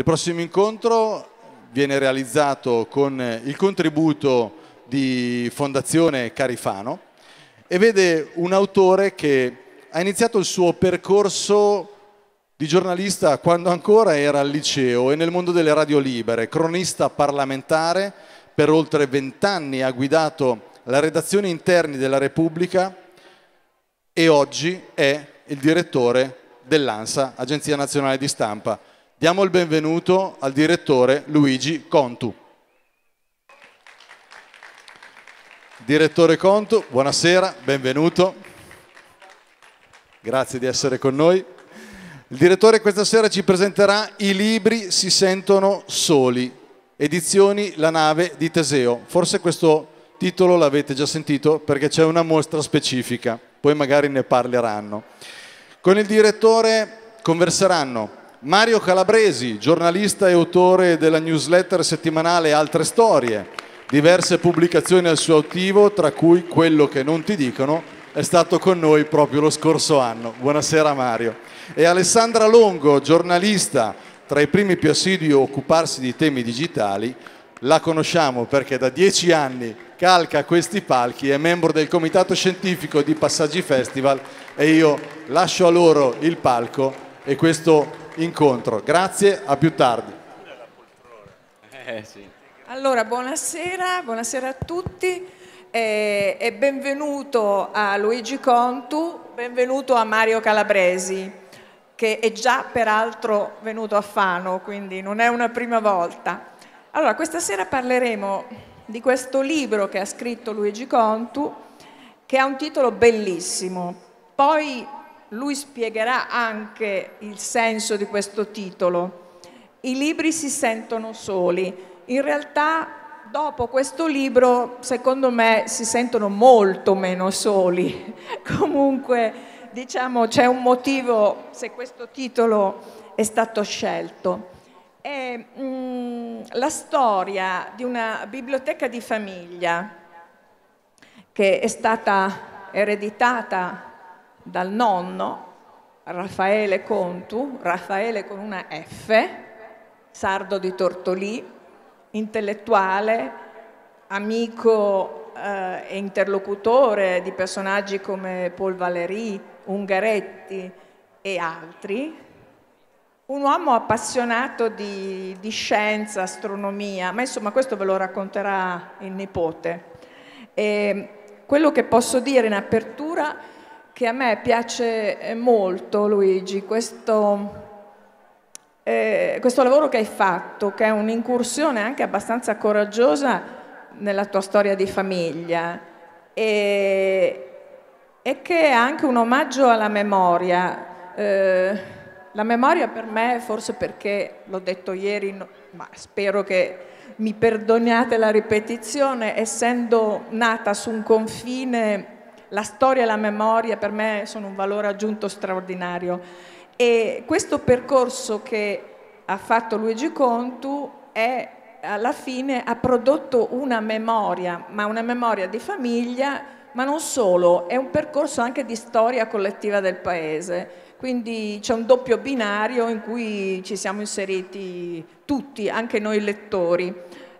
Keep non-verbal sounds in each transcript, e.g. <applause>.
Il prossimo incontro viene realizzato con eh, il contributo di Fondazione Carifano e vede un autore che ha iniziato il suo percorso di giornalista quando ancora era al liceo e nel mondo delle radio libere, cronista parlamentare, per oltre vent'anni ha guidato la redazione interni della Repubblica e oggi è il direttore dell'ANSA, Agenzia Nazionale di Stampa. Diamo il benvenuto al direttore Luigi Contu. Direttore Contu, buonasera, benvenuto. Grazie di essere con noi. Il direttore questa sera ci presenterà I libri si sentono soli, edizioni La nave di Teseo. Forse questo titolo l'avete già sentito perché c'è una mostra specifica, poi magari ne parleranno. Con il direttore converseranno Mario Calabresi, giornalista e autore della newsletter settimanale Altre Storie. Diverse pubblicazioni al suo attivo, tra cui Quello che non ti dicono, è stato con noi proprio lo scorso anno. Buonasera Mario. E Alessandra Longo, giornalista, tra i primi più assidui a occuparsi di temi digitali, la conosciamo perché da dieci anni calca questi palchi, è membro del comitato scientifico di Passaggi Festival e io lascio a loro il palco e questo incontro. Grazie, a più tardi. Eh, allora, buonasera, buonasera a tutti eh, e benvenuto a Luigi Contu, benvenuto a Mario Calabresi che è già peraltro venuto a Fano, quindi non è una prima volta. Allora, questa sera parleremo di questo libro che ha scritto Luigi Contu, che ha un titolo bellissimo. Poi lui spiegherà anche il senso di questo titolo. I libri si sentono soli. In realtà dopo questo libro, secondo me, si sentono molto meno soli. <laughs> Comunque, diciamo, c'è un motivo se questo titolo è stato scelto. È, mh, mm, la storia di una biblioteca di famiglia che è stata ereditata dal nonno Raffaele Contu, Raffaele con una F, sardo di Tortolì, intellettuale, amico eh, e interlocutore di personaggi come Paul Valéry, Ungaretti e altri, un uomo appassionato di, di, scienza, astronomia, ma insomma questo ve lo racconterà il nipote. E ehm, quello che posso dire in apertura che a me piace eh, molto Luigi, questo, eh, questo lavoro che hai fatto, che è un'incursione anche abbastanza coraggiosa nella tua storia di famiglia e, e che è anche un omaggio alla memoria. Eh, la memoria per me, forse perché l'ho detto ieri, no, ma spero che mi perdoniate la ripetizione, essendo nata su un confine la storia e la memoria per me sono un valore aggiunto straordinario e questo percorso che ha fatto Luigi Contu è alla fine ha prodotto una memoria, ma una memoria di famiglia, ma non solo, è un percorso anche di storia collettiva del paese. Quindi c'è un doppio binario in cui ci siamo inseriti tutti, anche noi lettori.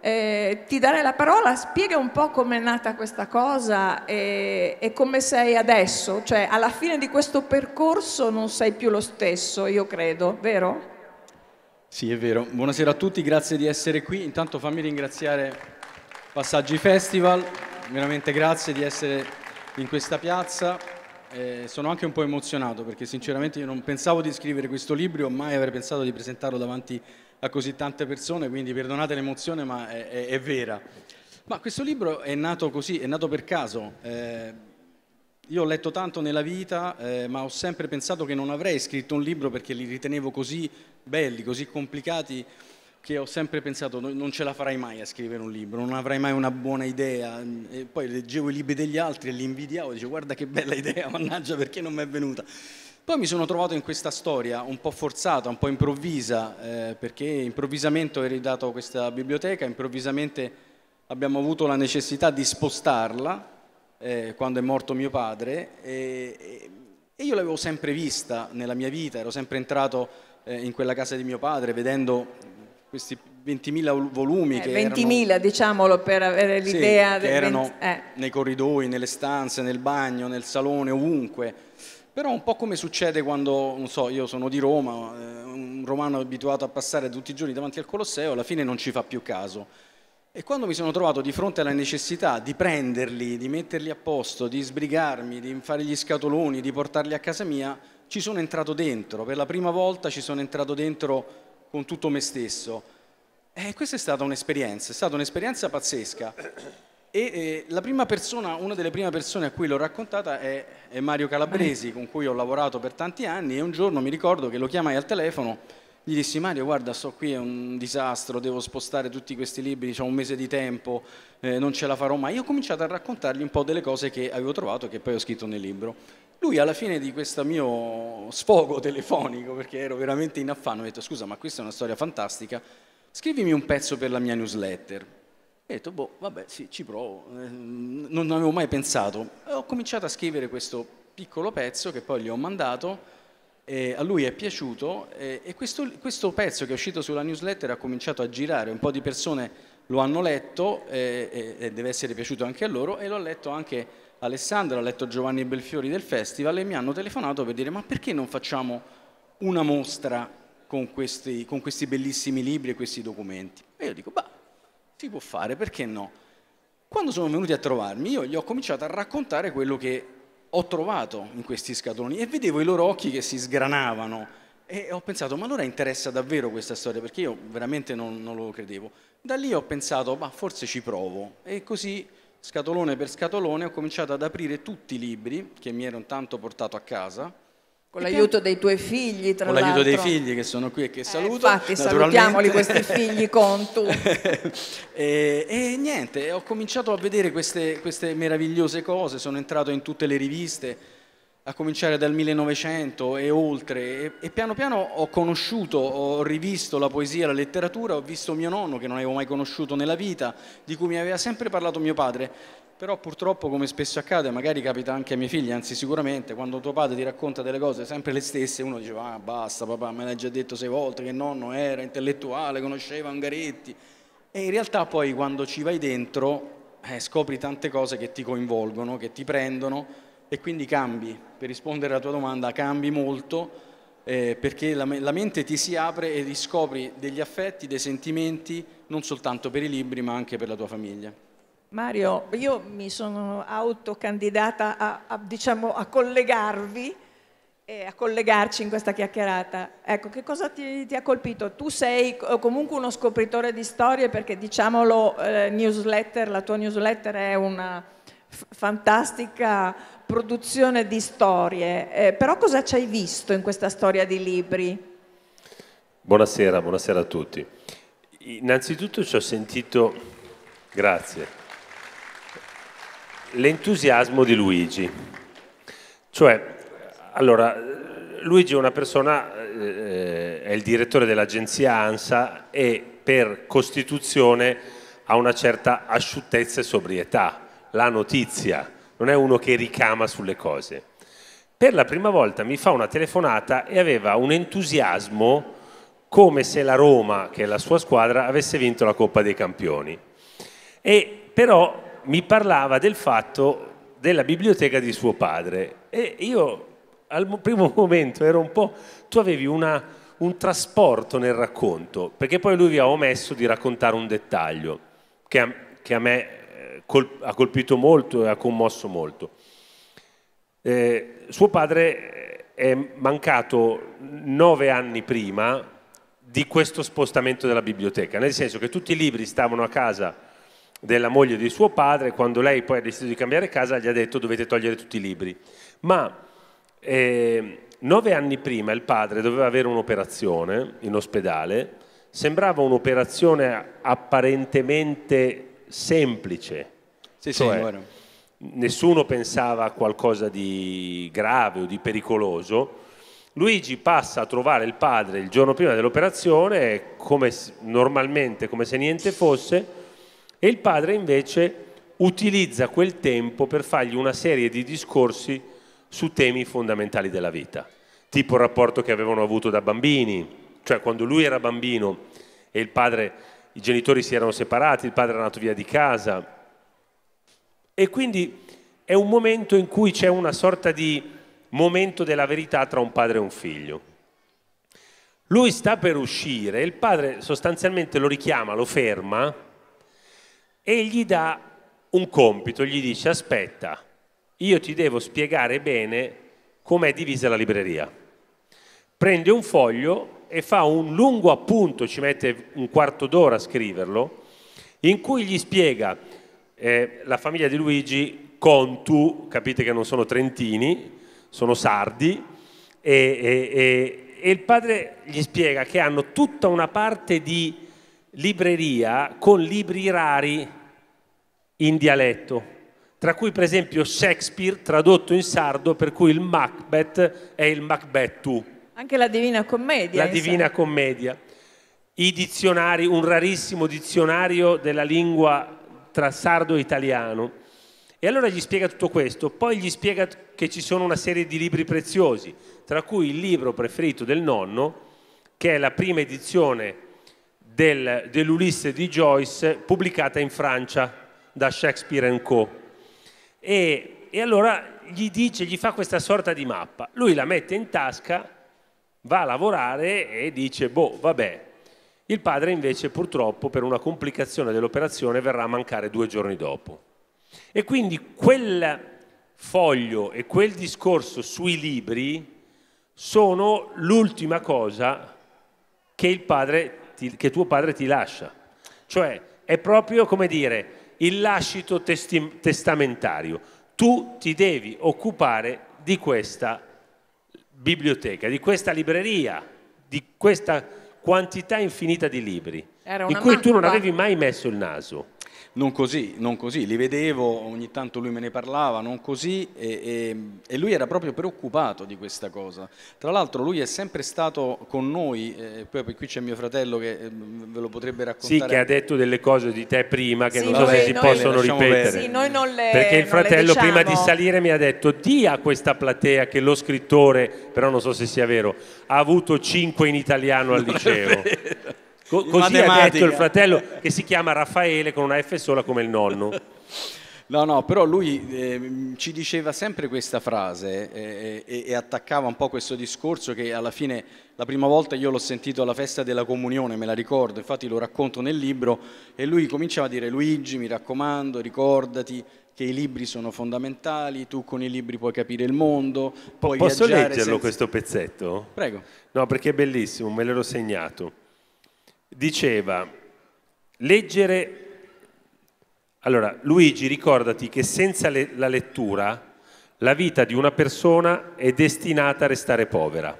Eh, ti darei la parola, spiega un po' com'è nata questa cosa e, e, come sei adesso, cioè alla fine di questo percorso non sei più lo stesso, io credo, vero? Sì, è vero. Buonasera a tutti, grazie di essere qui. Intanto fammi ringraziare Passaggi Festival, veramente grazie di essere in questa piazza. Eh, sono anche un po' emozionato perché sinceramente io non pensavo di scrivere questo libro, mai avrei pensato di presentarlo davanti a a così tante persone, quindi perdonate l'emozione ma è, è, è, vera. Ma questo libro è nato così, è nato per caso. Eh, io ho letto tanto nella vita, eh, ma ho sempre pensato che non avrei scritto un libro perché li ritenevo così belli, così complicati, che ho sempre pensato non ce la farai mai a scrivere un libro, non avrai mai una buona idea. E poi leggevo i libri degli altri e li invidiavo, e dicevo guarda che bella idea, mannaggia perché non mi è venuta. Poi mi sono trovato in questa storia un po' forzata, un po' improvvisa, eh, perché improvvisamente ho eredato questa biblioteca, improvvisamente abbiamo avuto la necessità di spostarla eh, quando è morto mio padre e, e io l'avevo sempre vista nella mia vita, ero sempre entrato eh, in quella casa di mio padre vedendo questi 20.000 volumi. Eh, 20.000 diciamolo per avere l'idea. Sì, che erano 20, eh. nei corridoi, nelle stanze, nel bagno, nel salone, ovunque però un po' come succede quando, non so, io sono di Roma, eh, un romano abituato a passare tutti i giorni davanti al Colosseo, alla fine non ci fa più caso. E quando mi sono trovato di fronte alla necessità di prenderli, di metterli a posto, di sbrigarmi, di fare gli scatoloni, di portarli a casa mia, ci sono entrato dentro. Per la prima volta ci sono entrato dentro con tutto me stesso. E questa è stata un'esperienza, è stata un'esperienza pazzesca. E eh, la prima persona, una delle prime persone a cui l'ho raccontata è, è Mario Calabresi, eh. con cui ho lavorato per tanti anni e un giorno mi ricordo che lo chiamai al telefono, gli dissi Mario guarda sto qui è un disastro, devo spostare tutti questi libri, ho un mese di tempo, eh, non ce la farò mai. Io ho cominciato a raccontargli un po' delle cose che avevo trovato e che poi ho scritto nel libro. Lui alla fine di questo mio sfogo <laughs> telefonico, perché ero veramente in affanno, ha detto scusa ma questa è una storia fantastica, scrivimi un pezzo per la mia newsletter ho detto, boh, vabbè, sì, ci provo, eh, non avevo mai pensato. ho cominciato a scrivere questo piccolo pezzo che poi gli ho mandato, a lui è piaciuto e, questo, questo, pezzo che è uscito sulla newsletter ha cominciato a girare, un po' di persone lo hanno letto e, e deve essere piaciuto anche a loro e l'ho letto anche Alessandro, ha letto Giovanni Belfiori del festival e mi hanno telefonato per dire ma perché non facciamo una mostra con questi, con questi bellissimi libri e questi documenti? E io dico, bah, si può fare, perché no? Quando sono venuti a trovarmi io gli ho cominciato a raccontare quello che ho trovato in questi scatoloni e vedevo i loro occhi che si sgranavano e ho pensato ma allora interessa davvero questa storia perché io veramente non, non lo credevo. Da lì ho pensato ma forse ci provo e così scatolone per scatolone ho cominciato ad aprire tutti i libri che mi ero tanto portato a casa con l'aiuto dei tuoi figli, tra l'altro. Con l'aiuto dei figli che sono qui e che eh, saluto. Eh, infatti, salutiamoli questi figli Contu. <laughs> e, e, niente, ho cominciato a vedere queste, queste, meravigliose cose, sono entrato in tutte le riviste, a cominciare dal 1900 e oltre, e, e piano piano ho conosciuto, ho rivisto la poesia, la letteratura, ho visto mio nonno che non avevo mai conosciuto nella vita, di cui mi aveva sempre parlato mio padre però purtroppo come spesso accade, magari capita anche ai miei figli, anzi sicuramente, quando tuo padre ti racconta delle cose sempre le stesse, uno dice ah basta papà, me l'hai già detto sei volte che nonno era intellettuale, conosceva Angaretti. e in realtà poi quando ci vai dentro eh, scopri tante cose che ti coinvolgono, che ti prendono e quindi cambi, per rispondere alla tua domanda cambi molto eh, perché la, la mente ti si apre e riscopri degli affetti, dei sentimenti non soltanto per i libri ma anche per la tua famiglia. Mario, io mi sono autocandidata a, a, diciamo, a collegarvi e a collegarci in questa chiacchierata. Ecco, che cosa ti, ti ha colpito? Tu sei comunque uno scopritore di storie perché, diciamolo, eh, la tua newsletter è una fantastica produzione di storie. Eh, però cosa ci hai visto in questa storia di libri? Buonasera, buonasera a tutti. Innanzitutto ci ho sentito... Grazie l'entusiasmo di Luigi. Cioè, allora, Luigi è una persona, eh, è il direttore dell'agenzia ANSA e per costituzione ha una certa asciuttezza e sobrietà, la notizia, non è uno che ricama sulle cose. Per la prima volta mi fa una telefonata e aveva un entusiasmo come se la Roma, che è la sua squadra, avesse vinto la Coppa dei Campioni. E però mi parlava del fatto della biblioteca di suo padre e io al primo <laughs> momento ero un po'... tu avevi una, un trasporto nel racconto, perché poi lui vi ha omesso di raccontare un dettaglio che a, che a me eh, col, ha colpito molto e ha commosso molto. Eh, suo padre eh, è mancato nove anni prima di questo spostamento della biblioteca, nel senso che tutti i libri stavano a casa della moglie di suo padre, quando lei poi ha deciso di cambiare casa, gli ha detto dovete togliere tutti i libri. Ma eh, nove anni prima il padre doveva avere un'operazione in ospedale, sembrava un'operazione apparentemente semplice. Sì, cioè, sì, bueno. Nessuno pensava a qualcosa di grave o di pericoloso. Luigi passa a trovare il padre il giorno prima dell'operazione, come normalmente, come se niente fosse, e il padre invece utilizza quel tempo per fargli una serie di discorsi su temi fondamentali della vita, tipo il rapporto che avevano avuto da bambini, cioè quando lui era bambino e padre, i genitori si erano separati, il padre era andato via di casa. E quindi è un momento in cui c'è una sorta di momento della verità tra un padre e un figlio. Lui sta per uscire, il padre sostanzialmente lo richiama, lo ferma e gli dà un compito, gli dice aspetta, io ti devo spiegare bene com'è divisa la libreria. Prende un foglio e fa un lungo appunto, ci mette un quarto d'ora a scriverlo, in cui gli spiega eh, la famiglia di Luigi Contu, capite che non sono trentini, sono sardi, e, e, e, e il padre gli spiega che hanno tutta una parte di libreria con libri rari in dialetto, tra cui per esempio Shakespeare tradotto in sardo per cui il Macbeth è il Macbettu. Anche la Divina Commedia. La insomma. Eh, Divina Commedia. I dizionari, un rarissimo dizionario della lingua tra sardo e italiano. E allora gli spiega tutto questo, poi gli spiega che ci sono una serie di libri preziosi, tra cui il libro preferito del nonno, che è la prima edizione del, dell'Ulisse di Joyce pubblicata in Francia da Shakespeare Co. E, e allora gli dice, gli fa questa sorta di mappa. Lui la mette in tasca, va a lavorare e dice, boh, vabbè. Il padre invece purtroppo per una complicazione dell'operazione verrà a mancare due giorni dopo. E quindi quel foglio e quel discorso sui libri sono l'ultima cosa che il padre ti, che tuo padre ti lascia. Cioè è proprio come dire il lascito testi, testamentario. Tu ti devi occupare di questa biblioteca, di questa libreria, di questa quantità infinita di libri in cui mappa. tu non avevi mai messo il naso non così, non così, li vedevo, ogni tanto lui me ne parlava, non così, e, e, e lui era proprio preoccupato di questa cosa. Tra l'altro lui è sempre stato con noi, eh, poi qui c'è mio fratello che eh, ve lo potrebbe raccontare. Sì, che ha detto delle cose di te prima che sì, non so se si possono ripetere. Sì, noi non le, Perché il fratello diciamo. prima di salire mi ha detto di a questa platea che lo scrittore, però non so se sia vero, ha avuto 5 in italiano al liceo. Co- così ha detto il fratello che si chiama Raffaele con una F sola come il nonno. <laughs> No, no, però lui eh, ci diceva sempre questa frase eh, eh, e, e, attaccava un po' questo discorso che alla fine la prima volta io l'ho sentito alla festa della comunione, me la ricordo, infatti lo racconto nel libro e lui cominciava a dire Luigi mi raccomando ricordati che i libri sono fondamentali, tu con i libri puoi capire il mondo, puoi Posso leggerlo senza... questo pezzetto? Prego. No, perché è bellissimo, me l'ero segnato diceva, leggere... Allora, Luigi, ricordati che senza le, la lettura la vita di una persona è destinata a restare povera.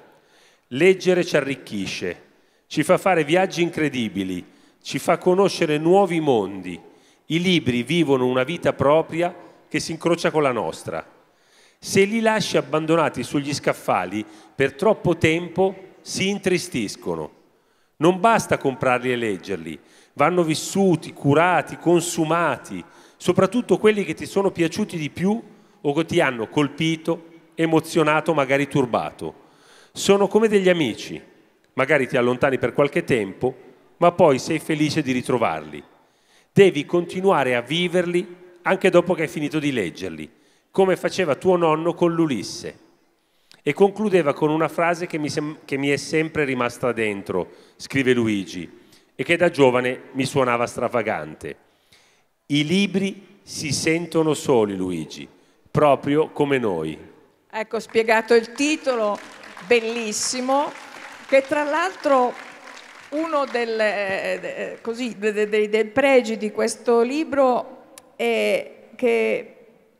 Leggere ci arricchisce, ci fa fare viaggi incredibili, ci fa conoscere nuovi mondi. I libri vivono una vita propria che si incrocia con la nostra. Se li lasci abbandonati sugli scaffali per troppo tempo, si intristiscono non basta comprarli e leggerli, vanno vissuti, curati, consumati, soprattutto quelli che ti sono piaciuti di più o che ti hanno colpito, emozionato, magari turbato. Sono come degli amici, magari ti allontani per qualche tempo, ma poi sei felice di ritrovarli. Devi continuare a viverli anche dopo che hai finito di leggerli, come faceva tuo nonno con l'Ulisse e concludeva con una frase che mi, che mi, è sempre rimasta dentro, scrive Luigi, e che da giovane mi suonava stravagante. I libri si sentono soli, Luigi, proprio come noi. Ecco, spiegato il titolo, bellissimo, che tra l'altro uno del, eh, eh così, dei, dei, dei pregi di questo libro è che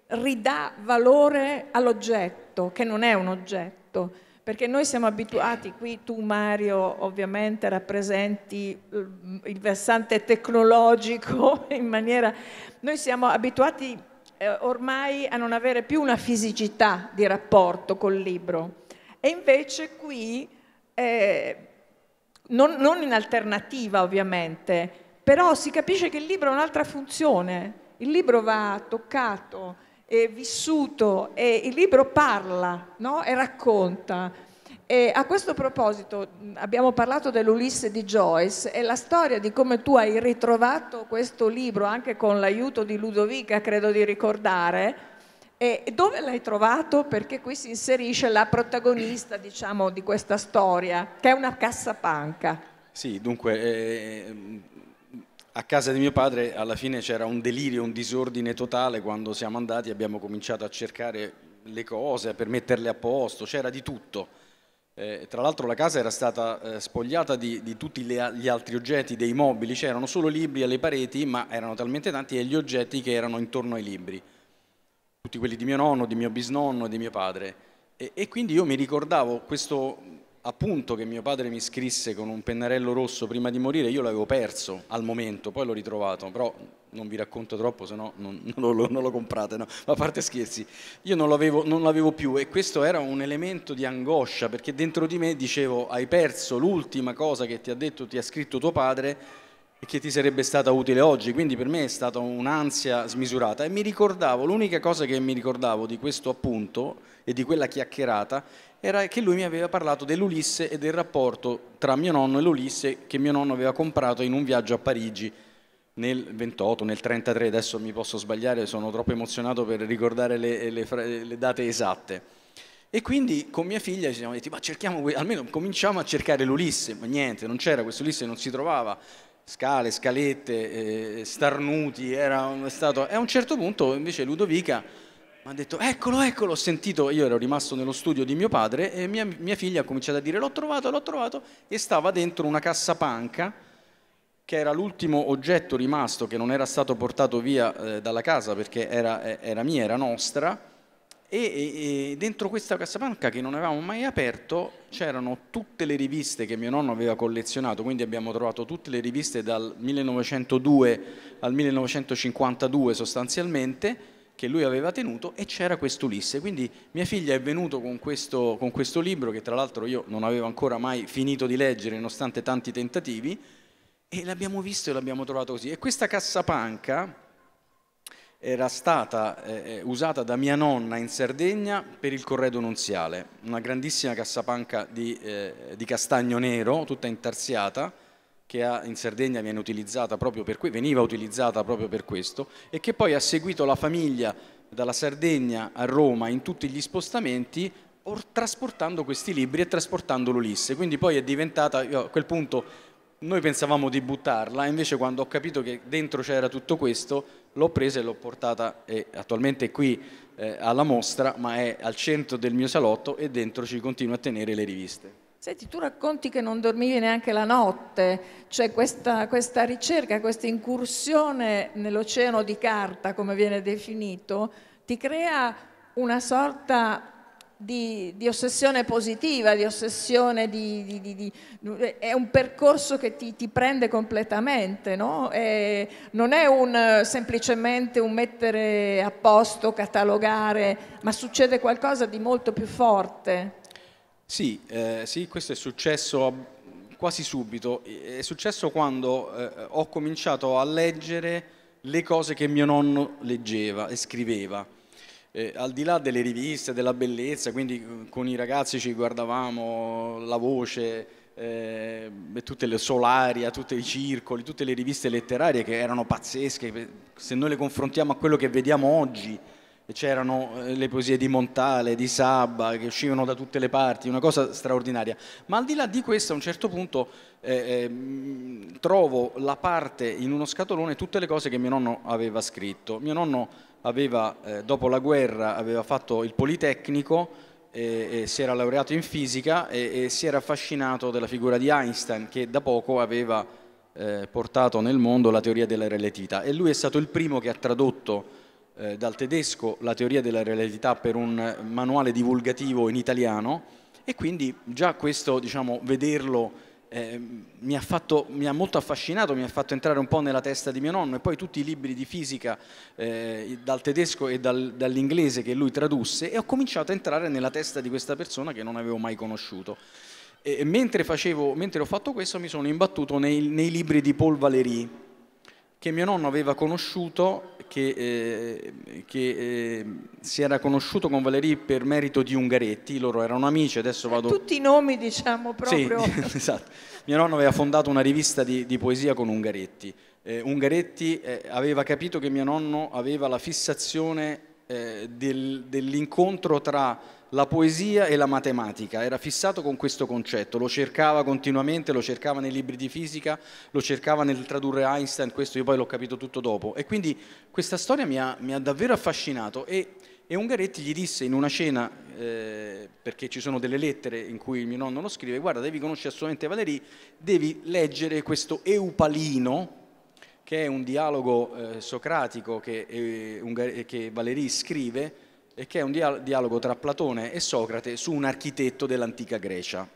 ridà valore all'oggetto oggetto, che non è un oggetto, perché noi siamo abituati qui, tu Mario ovviamente rappresenti mm, il versante tecnologico <laughs> in maniera, noi siamo abituati eh, ormai a non avere più una fisicità di rapporto col libro e invece qui, eh, non, non in alternativa ovviamente, però si capisce che il libro ha un'altra funzione, il libro va toccato, eh, vissuto e il libro parla no? e racconta. E a questo proposito abbiamo parlato dell'Ulisse di Joyce e la storia di come tu hai ritrovato questo libro anche con l'aiuto di Ludovica, credo di ricordare, e dove l'hai trovato? Perché qui si inserisce la protagonista, diciamo, di questa storia, che è una cassapanca. Sì, dunque, eh, a casa di mio padre alla fine c'era un delirio, un disordine totale quando siamo andati abbiamo cominciato a cercare le cose, per metterle a posto, c'era di tutto. Eh, tra l'altro la casa era stata eh, spogliata di, di tutti le, gli altri oggetti, dei mobili, c'erano solo libri alle pareti, ma erano talmente tanti e gli oggetti che erano intorno ai libri, tutti quelli di mio nonno, di mio bisnonno, e di mio padre. E, e quindi io mi ricordavo questo, appunto che mio padre mi scrisse con un pennarello rosso prima di morire, io l'avevo perso al momento, poi l'ho ritrovato, però non vi racconto troppo, se no non, <laughs> non, lo, comprate, no? ma a parte scherzi, io non l'avevo, non l'avevo più e questo era un elemento di angoscia perché dentro di me dicevo hai perso l'ultima cosa che ti ha detto, ti ha scritto tuo padre e che ti sarebbe stata utile oggi, quindi per me è stata un'ansia smisurata e mi ricordavo, l'unica cosa che mi ricordavo di questo appunto e di quella chiacchierata era che lui mi aveva parlato dell'Ulisse e del rapporto tra mio nonno e l'Ulisse che mio nonno aveva comprato in un viaggio a Parigi nel 28, nel 33, adesso mi posso sbagliare, sono troppo emozionato per ricordare le, le, le date esatte. E quindi con mia figlia ci siamo detti, ma cerchiamo, almeno cominciamo a cercare l'Ulisse, ma niente, non c'era, questo Ulisse non si trovava scale, scalette, eh, starnuti, era stato... E a un certo punto invece Ludovica mi ha detto eccolo, eccolo, ho sentito, io ero rimasto nello studio di mio padre e mia, mia figlia ha cominciato a dire l'ho trovato, l'ho trovato e stava dentro una cassapanca che era l'ultimo oggetto rimasto che non era stato portato via eh, dalla casa perché era, eh, era mia, era nostra e, e, dentro questa cassapanca che non avevamo mai aperto c'erano tutte le riviste che mio nonno aveva collezionato, quindi abbiamo trovato tutte le riviste dal 1902 al 1952 sostanzialmente che lui aveva tenuto e c'era questo Ulisse. Quindi mia figlia è venuta con con questo libro che tra l'altro io non avevo ancora mai finito di leggere nonostante tanti tentativi e l'abbiamo visto e l'abbiamo trovato così. E questa cassapanca era stata eh, eh, usata da mia nonna in Sardegna per il corredo nunziale, una grandissima cassapanca di, eh, di castagno nero, tutta intarsiata, che ha, in Sardegna viene utilizzata proprio per veniva utilizzata proprio per questo e che poi ha seguito la famiglia dalla Sardegna a Roma in tutti gli spostamenti or, trasportando questi libri e trasportando l'Ulisse. Quindi poi è diventata, io a quel punto noi pensavamo di buttarla, invece quando ho capito che dentro c'era tutto questo, l'ho presa e l'ho portata e attualmente è qui eh, alla mostra, ma è al centro del mio salotto e dentro ci continuo a tenere le riviste. Senti, tu racconti che non dormivi neanche la notte, cioè questa, questa ricerca, questa incursione nell'oceano di carta, come viene definito, ti crea una sorta di, di, ossessione positiva, di ossessione di, di, è un percorso che ti, ti prende completamente, no? non è un, semplicemente un mettere a posto, catalogare, ma succede qualcosa di molto più forte. Sì, eh, sì questo è successo quasi subito, è successo quando eh, ho cominciato a leggere le cose che mio nonno leggeva e scriveva eh, al di là delle riviste, della bellezza, quindi eh, con i ragazzi ci guardavamo la voce, eh, tutte le Solaria, tutti i circoli, tutte le riviste letterarie che erano pazzesche, eh, se noi le confrontiamo a quello che vediamo oggi, c'erano eh, le poesie di Montale, di Sabba, che uscivano da tutte le parti, una cosa straordinaria. Ma al di là di questo, a un certo punto eh, eh, trovo la parte in uno scatolone, tutte le cose che mio nonno aveva scritto. Mio nonno aveva, eh, dopo la guerra aveva fatto il Politecnico e, e si era laureato in fisica e, e, si era affascinato della figura di Einstein che da poco aveva eh, portato nel mondo la teoria della relatività e lui è stato il primo che ha tradotto eh, dal tedesco la teoria della relatività per un manuale divulgativo in italiano e quindi già questo diciamo, vederlo eh, mi, ha fatto, mi, ha molto affascinato, mi ha fatto entrare un po' nella testa di mio nonno e poi tutti i libri di fisica eh, dal tedesco e dal, dall'inglese che lui tradusse e ho cominciato a entrare nella testa di questa persona che non avevo mai conosciuto. E, mentre, facevo, mentre ho fatto questo mi sono imbattuto nei, nei libri di Paul Valéry, che mio nonno aveva conosciuto, che, eh, che eh, si era conosciuto con Valéry per merito di Ungaretti, loro erano amici, adesso eh, vado... Tutti i nomi diciamo proprio... Sì, <laughs> esatto. Mio nonno aveva fondato una rivista di, di poesia con Ungaretti. Eh, Ungaretti eh, aveva capito che mio nonno aveva la fissazione eh, del, dell'incontro tra la poesia e la matematica, era fissato con questo concetto, lo cercava continuamente, lo cercava nei libri di fisica, lo cercava nel tradurre Einstein, questo io poi l'ho capito tutto dopo. E quindi questa storia mi ha, mi ha davvero affascinato e, e, Ungaretti gli disse in una cena, eh, perché ci sono delle lettere in cui mio nonno lo scrive, guarda devi conoscere assolutamente Valéry, devi leggere questo Eupalino, che è un dialogo eh, socratico che, eh, che Valéry scrive, e che è un dialogo tra Platone e Socrate su un architetto dell'antica Grecia.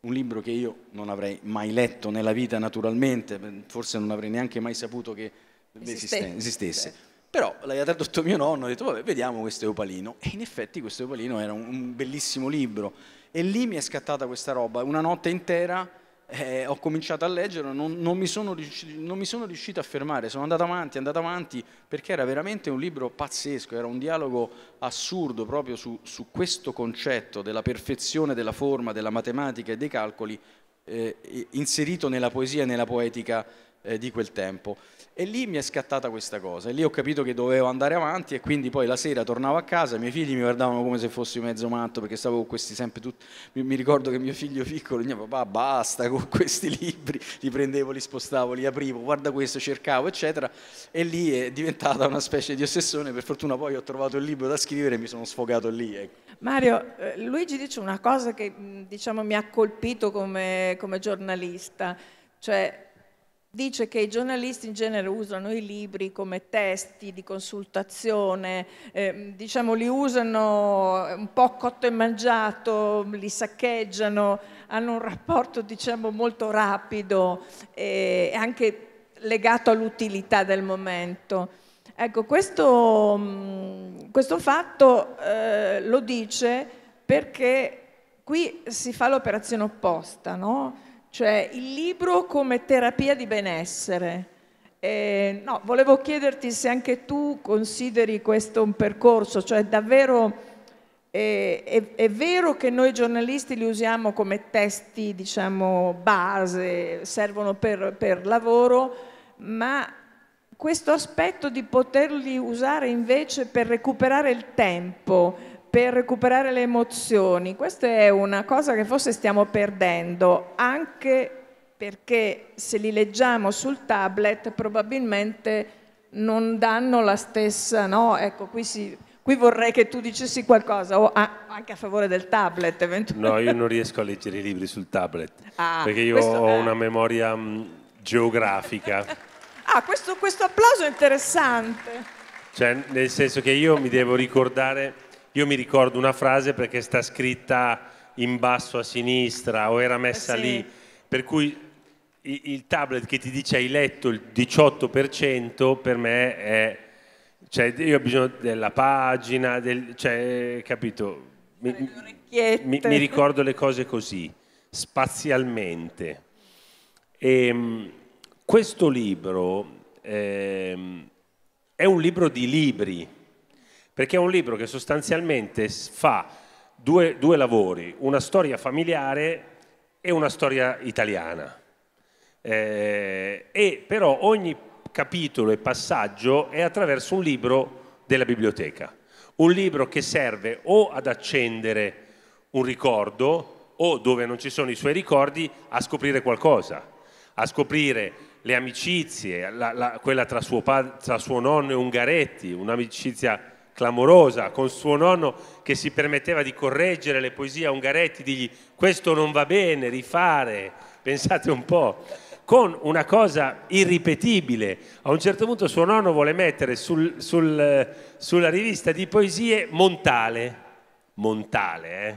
Un libro che io non avrei mai letto nella vita naturalmente, forse non avrei neanche mai saputo che esistesse. esistesse. Però l'aveva tradotto mio nonno, ho detto vabbè vediamo questo Eupalino. E in effetti questo Eupalino era un bellissimo libro. E lì mi è scattata questa roba, una notte intera eh, ho cominciato a leggere, non, non, mi riuscito, non, mi sono riuscito a fermare, sono andato avanti, andato avanti, perché era veramente un libro pazzesco, era un dialogo assurdo proprio su, su questo concetto della perfezione della forma, della matematica e dei calcoli eh, inserito nella poesia e nella poetica eh, di quel tempo. E lì mi è scattata questa cosa, e lì ho capito che dovevo andare avanti e quindi poi la sera tornavo a casa, i miei figli mi guardavano come se fossi mezzo matto perché stavo con questi sempre tutti, mi, mi, ricordo che mio figlio piccolo diceva papà basta con <laughs> questi libri, li prendevo, li spostavo, li aprivo, guarda questo, cercavo eccetera e lì è diventata una specie di ossessione, per fortuna poi ho trovato il libro da scrivere e mi sono sfogato lì. Ecco. Mario, eh, Luigi dice una cosa che diciamo mi ha colpito come, come giornalista, cioè dice che i giornalisti in genere usano i libri come testi di consultazione, eh, diciamo li usano eh, un po' cotto e mangiato, li saccheggiano, hanno un rapporto diciamo molto rapido eh, e eh, anche legato all'utilità del momento. Ecco, questo, mm, questo fatto eh, lo dice perché qui si fa l'operazione opposta, no? cioè il libro come terapia di benessere. Eh, no, volevo chiederti se anche tu consideri questo un percorso, cioè davvero eh, è, è, vero che noi giornalisti li usiamo come testi, diciamo, base, servono per, per lavoro, ma questo aspetto di poterli usare invece per recuperare il tempo, per recuperare le emozioni. Questa è una cosa che forse stiamo perdendo, anche perché se li leggiamo sul tablet probabilmente non danno la stessa, no? Ecco, qui, si, qui vorrei che tu dicessi qualcosa, o a, anche a favore del tablet eventualmente. No, io non riesco a leggere i libri sul tablet, ah, perché io ho è... una memoria mh, mm, geografica. <laughs> ah, questo, questo applauso è interessante. Cioè, nel senso che io mi devo ricordare io mi ricordo una frase perché sta scritta in basso a sinistra o era messa eh, sì. lì, per cui il tablet che ti dice hai letto il 18% per me è... Cioè, io ho bisogno della pagina, del, cioè, capito? Mi, mi, mi, ricordo le cose così, spazialmente. E, ehm, questo libro eh, è un libro di libri, perché è un libro che sostanzialmente fa due, due lavori, una storia familiare e una storia italiana. Eh, e però ogni capitolo e passaggio è attraverso un libro della biblioteca, un libro che serve o ad accendere un ricordo o dove non ci sono i suoi ricordi a scoprire qualcosa, a scoprire le amicizie, la, la, quella tra suo, padre, tra suo nonno e Ungaretti, un'amicizia clamorosa, con suo nonno che si permetteva di correggere le poesie a Ungaretti, digli questo non va bene, rifare, pensate un po', con una cosa irripetibile. A un certo punto suo nonno vuole mettere sul, sul, sulla rivista di poesie Montale, Montale, eh?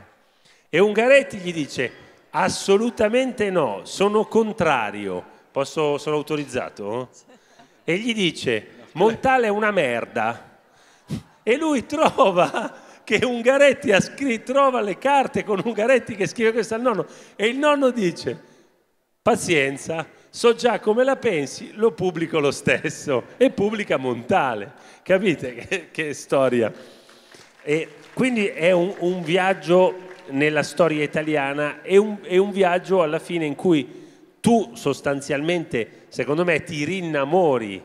e Ungaretti gli dice assolutamente no, sono contrario, Posso, sono autorizzato? E gli dice Montale è una merda e lui trova che Ungaretti ha scritto, trova le carte con Ungaretti che scrive questo al nonno e il nonno dice pazienza, so già come la pensi, lo pubblico lo stesso e pubblica Montale, capite che, che storia? E quindi è un, un, viaggio nella storia italiana, è un, è un viaggio alla fine in cui tu sostanzialmente, secondo me, ti rinnamori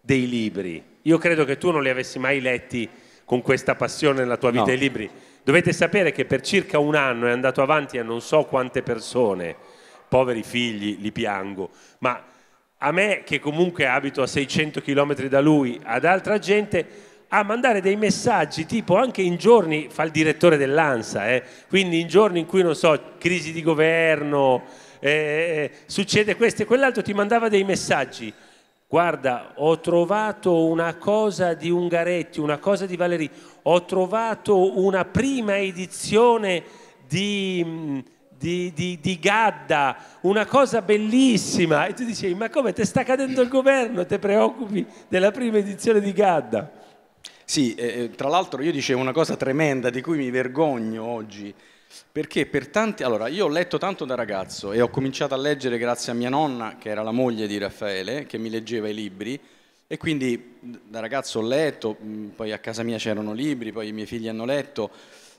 dei libri io credo che tu non li avessi mai letti con questa passione nella tua vita no. i libri. Dovete sapere che per circa un anno è andato avanti a non so quante persone, poveri figli, li piango, ma a me che comunque abito a 600 km da lui, ad altra gente, a mandare dei messaggi tipo anche in giorni, fa il direttore dell'ANSA, eh, quindi in giorni in cui non so, crisi di governo, eh, eh, eh succede questo e quell'altro, ti mandava dei messaggi Guarda, ho trovato una cosa di Ungaretti, una cosa di Valerì, ho trovato una prima edizione di, mm, di, di, di Gadda, una cosa bellissima. E tu dicevi, ma come, te sta cadendo il governo, ti preoccupi della prima edizione di Gadda? Sì, eh, eh, tra l'altro io dicevo una cosa tremenda di cui mi vergogno oggi, perché per tanti... Allora, io ho letto tanto da ragazzo e ho cominciato a leggere grazie a mia nonna, che era la moglie di Raffaele, che mi leggeva i libri, e quindi da ragazzo ho letto, poi a casa mia c'erano libri, poi i miei figli hanno letto,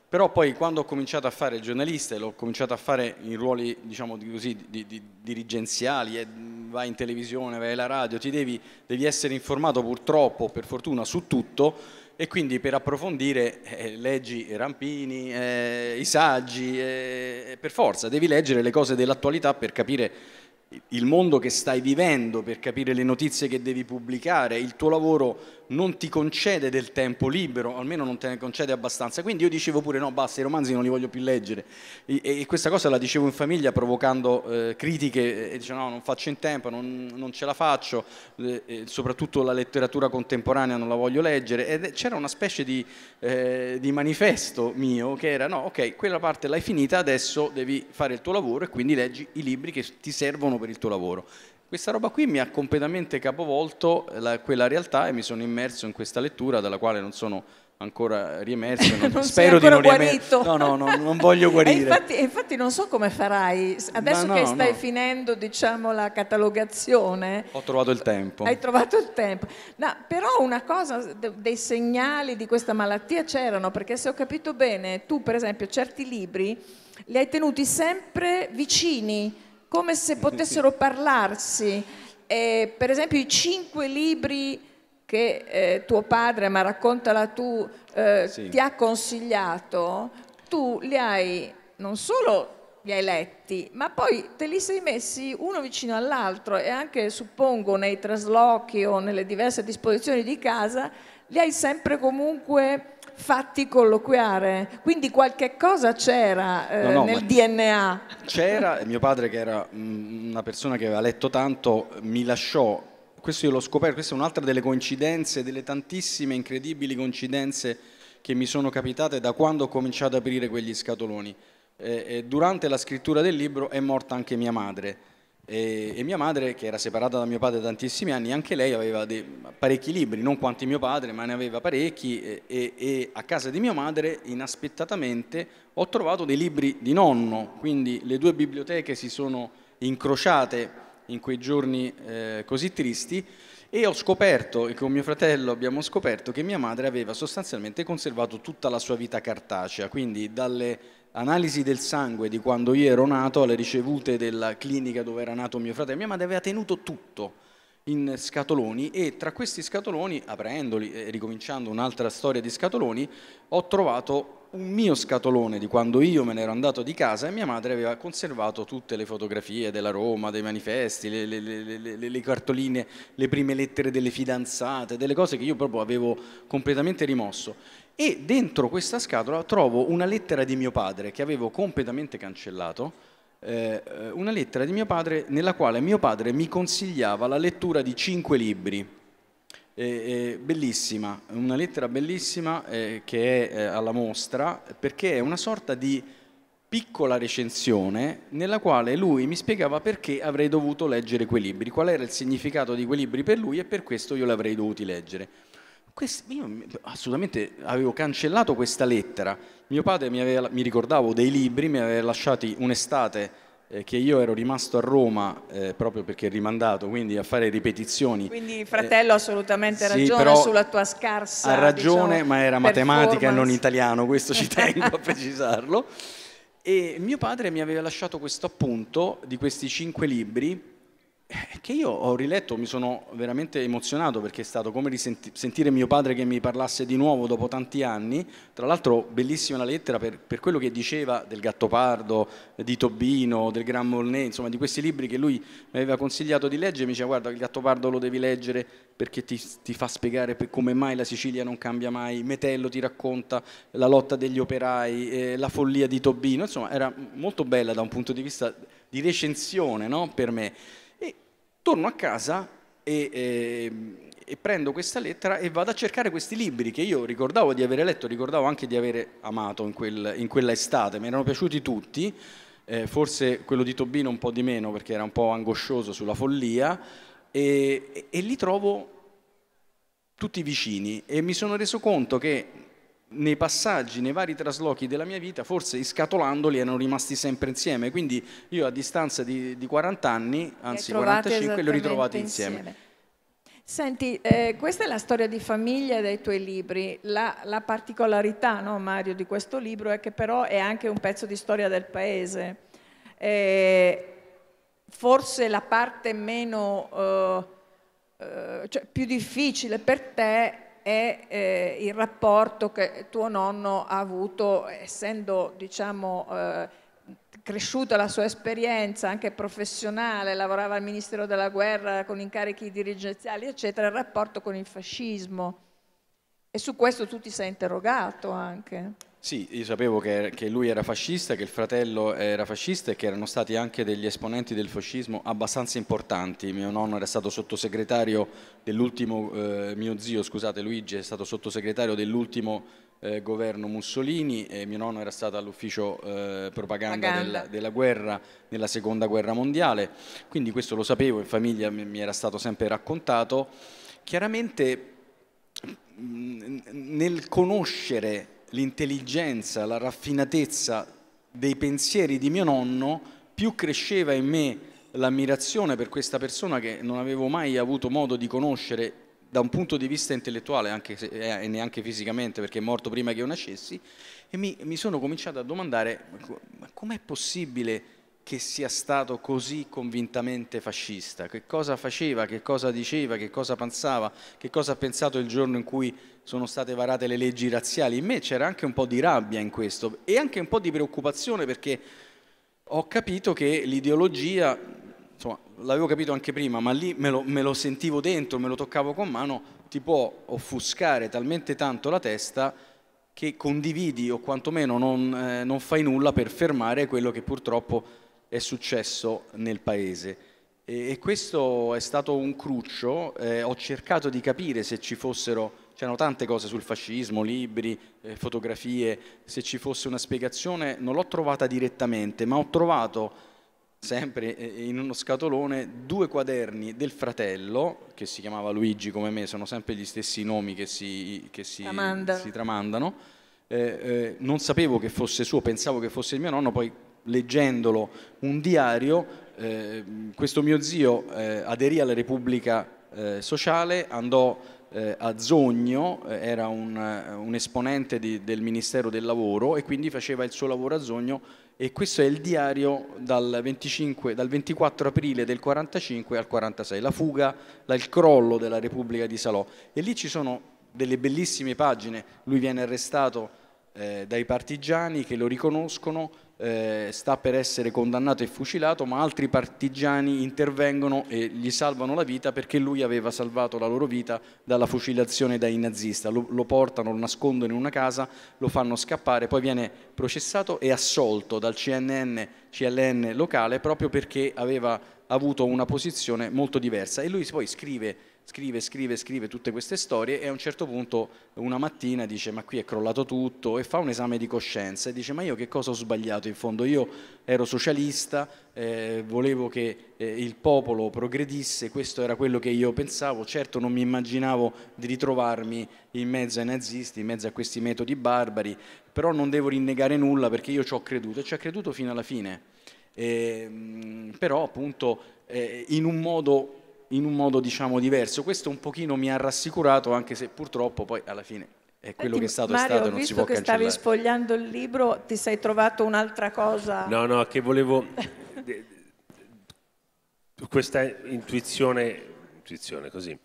però poi quando ho cominciato a fare il giornalista e l'ho cominciato a fare in ruoli diciamo così di, di, dirigenziali eh, vai in televisione, vai alla radio ti devi, devi, essere informato purtroppo per fortuna su tutto e quindi per approfondire eh, leggi Rampini, eh, i saggi, eh, per forza, devi leggere le cose dell'attualità per capire il mondo che stai vivendo per capire le notizie che devi pubblicare, il tuo lavoro non ti concede del tempo libero, almeno non te ne concede abbastanza. Quindi io dicevo pure no, basta, i romanzi non li voglio più leggere. E, e questa cosa la dicevo in famiglia provocando eh, critiche e dicevo no, non faccio in tempo, non, non ce la faccio, eh, soprattutto la letteratura contemporanea non la voglio leggere. E c'era una specie di, eh, di manifesto mio che era no, ok, quella parte l'hai finita, adesso devi fare il tuo lavoro e quindi leggi i libri che ti servono pagano per il tuo lavoro. Questa roba qui mi ha completamente capovolto la, quella realtà e mi sono immerso in questa lettura dalla quale non sono ancora riemerso. <laughs> Non, non spero di non riemerso. No, no, no, non voglio <laughs> guarire. infatti, infatti, non so come farai. Adesso no, che stai no. finendo diciamo, la catalogazione. Ho trovato il tempo. Hai trovato il tempo. però una cosa, dei segnali di questa malattia c'erano, perché se ho capito bene, tu per esempio certi libri li hai tenuti sempre vicini come se potessero parlarsi. Eh, per esempio i cinque libri che eh, tuo padre, ma raccontala tu, eh, sì. ti ha consigliato, tu li hai non solo li hai letti, ma poi te li sei messi uno vicino all'altro e anche, suppongo, nei traslochi o nelle diverse disposizioni di casa, li hai sempre comunque fatti colloquiare, quindi qualche cosa c'era eh, no, no, nel DNA. C'era, mio padre che era una persona che aveva letto tanto, mi lasciò, questo io l'ho scoperto, questa è un'altra delle coincidenze, delle tantissime incredibili coincidenze che mi sono capitate da quando ho cominciato ad aprire quegli scatoloni. Eh, durante la scrittura del libro è morta anche mia madre e, e, mia madre, che era separata da mio padre da tantissimi anni, anche lei aveva dei, parecchi libri, non quanti mio padre, ma ne aveva parecchi. E, e, e, a casa di mia madre, inaspettatamente, ho trovato dei libri di nonno, quindi le due biblioteche si sono incrociate in quei giorni eh, così tristi e ho scoperto, e con mio fratello abbiamo scoperto, che mia madre aveva sostanzialmente conservato tutta la sua vita cartacea, quindi dalle analisi del sangue di quando io ero nato, alle ricevute della clinica dove era nato mio fratello, mia madre aveva tenuto tutto in scatoloni e tra questi scatoloni, aprendoli e ricominciando un'altra storia di scatoloni, ho trovato un mio scatolone di quando io me ne ero andato di casa e mia madre aveva conservato tutte le fotografie della Roma, dei manifesti, le, le, le, le cartoline, le prime lettere delle fidanzate, delle cose che io proprio avevo completamente rimosso e dentro questa scatola trovo una lettera di mio padre che avevo completamente cancellato, eh, eh, una lettera di mio padre nella quale mio padre mi consigliava la lettura di cinque libri. Eh, eh, bellissima, una lettera bellissima eh, che è eh, alla mostra perché è una sorta di piccola recensione nella quale lui mi spiegava perché avrei dovuto leggere quei libri, qual era il significato di quei libri per lui e per questo io li avrei dovuti leggere. Quest, io assolutamente avevo cancellato questa lettera. Mio padre mi, aveva, mi ricordavo dei libri, mi aveva lasciati un'estate eh, che io ero rimasto a Roma eh, proprio perché rimandato, quindi a fare ripetizioni. Quindi eh, fratello eh, assolutamente ragione sì, sulla tua scarsa. Ha ragione, diciamo, ma era matematica e non italiano, questo ci <laughs> tengo a precisarlo. E mio padre mi aveva lasciato questo appunto di questi cinque libri eh, che io ho riletto, mi sono veramente emozionato perché è stato come risenti- sentire mio padre che mi parlasse di nuovo dopo tanti anni, tra l'altro bellissima la lettera per, per quello che diceva del Gattopardo, di Tobino, del Gran Molnè, insomma di questi libri che lui mi aveva consigliato di leggere, mi diceva guarda il Gattopardo lo devi leggere perché ti, ti fa spiegare come mai la Sicilia non cambia mai, Metello ti racconta la lotta degli operai, eh, la follia di Tobino, insomma era molto bella da un punto di vista di recensione no? per me torno a casa e, e, ehm, e, prendo questa lettera e vado a cercare questi libri che io ricordavo di aver letto, ricordavo anche di aver amato in, quel, in quella estate, mi erano piaciuti tutti, eh, forse quello di Tobino un po' di meno perché era un po' angoscioso sulla follia, e, e, e li trovo tutti vicini e mi sono reso conto che nei passaggi, nei vari traslochi della mia vita, forse scatolandoli erano rimasti sempre insieme, quindi io a distanza di, di 40 anni, anzi 45, li ho ritrovati insieme. insieme. Senti, eh, questa è la storia di famiglia dei tuoi libri. La, la particolarità, no, Mario, di questo libro è che però è anche un pezzo di storia del paese. Eh, forse la parte meno, eh, eh cioè più difficile per te è eh, il rapporto che tuo nonno ha avuto, essendo diciamo, eh, cresciuta la sua esperienza anche professionale, lavorava al Ministero della Guerra con incarichi dirigenziali, eccetera, il rapporto con il fascismo. E su questo tu ti sei interrogato anche. Sì, io sapevo che, che, lui era fascista, che il fratello era fascista e che erano stati anche degli esponenti del fascismo abbastanza importanti. Mio nonno era stato sottosegretario dell'ultimo, eh, mio zio, scusate Luigi, è stato sottosegretario dell'ultimo eh, governo Mussolini e mio nonno era stato all'ufficio eh, propaganda, Della, della, guerra, nella seconda guerra mondiale. Quindi questo lo sapevo, in famiglia mi, mi era stato sempre raccontato. Chiaramente mh, nel conoscere l'intelligenza, la raffinatezza dei pensieri di mio nonno, più cresceva in me l'ammirazione per questa persona che non avevo mai avuto modo di conoscere da un punto di vista intellettuale se, eh, e neanche fisicamente perché è morto prima che io nascessi e mi, mi sono cominciato a domandare ma com'è possibile che sia stato così convintamente fascista, che cosa faceva, che cosa diceva, che cosa pensava, che cosa ha pensato il giorno in cui sono state varate le leggi razziali, in me c'era anche un po' di rabbia in questo e anche un po' di preoccupazione perché ho capito che l'ideologia, insomma, l'avevo capito anche prima, ma lì me lo, me lo sentivo dentro, me lo toccavo con mano, ti può offuscare talmente tanto la testa che condividi o quantomeno non, eh, non, fai nulla per fermare quello che purtroppo è successo nel paese. E, e questo è stato un cruccio, eh, ho cercato di capire se ci fossero c'erano tante cose sul fascismo, libri, eh, fotografie, se ci fosse una spiegazione non l'ho trovata direttamente, ma ho trovato sempre eh, eh, in uno scatolone due quaderni del fratello, che si chiamava Luigi come me, sono sempre gli stessi nomi che si, che si tramandano. Si tramandano. Eh, eh, non sapevo che fosse suo, pensavo che fosse il mio nonno, poi leggendolo un diario, eh, questo mio zio eh, aderì alla Repubblica Sociale, andò eh, Azzogno, eh, era un, eh, un esponente di, del Ministero del Lavoro e quindi faceva il suo lavoro a Zogno e questo è il diario dal, 25, dal 24 aprile del 45 al 46, la fuga, la, il crollo della Repubblica di Salò. E lì ci sono delle bellissime pagine, lui viene arrestato eh, dai partigiani che lo riconoscono, eh, sta per essere condannato e fucilato, ma altri partigiani intervengono e gli salvano la vita perché lui aveva salvato la loro vita dalla fucilazione dai nazisti. Lo, lo, portano, lo nascondono in una casa, lo fanno scappare, poi viene processato e assolto dal CNN, CLN locale proprio perché aveva avuto una posizione molto diversa e lui poi scrive scrive, scrive, scrive tutte queste storie e a un certo punto una mattina dice ma qui è crollato tutto e fa un esame di coscienza e dice ma io che cosa ho sbagliato in fondo? Io ero socialista, eh, volevo che eh, il popolo progredisse, questo era quello che io pensavo, certo non mi immaginavo di ritrovarmi in mezzo ai nazisti, in mezzo a questi metodi barbari, però non devo rinnegare nulla perché io ci ho creduto e ci ho creduto fino alla fine. Eh, però appunto eh, in un modo in un modo diciamo diverso. Questo un pochino mi ha rassicurato, anche se purtroppo poi alla fine è quello Senti, che è stato Mario, è stato e non si può cancellare. che stavi sfogliando il libro, ti sei trovato un'altra cosa. No, no, che volevo... <laughs> questa intuizione, intuizione così,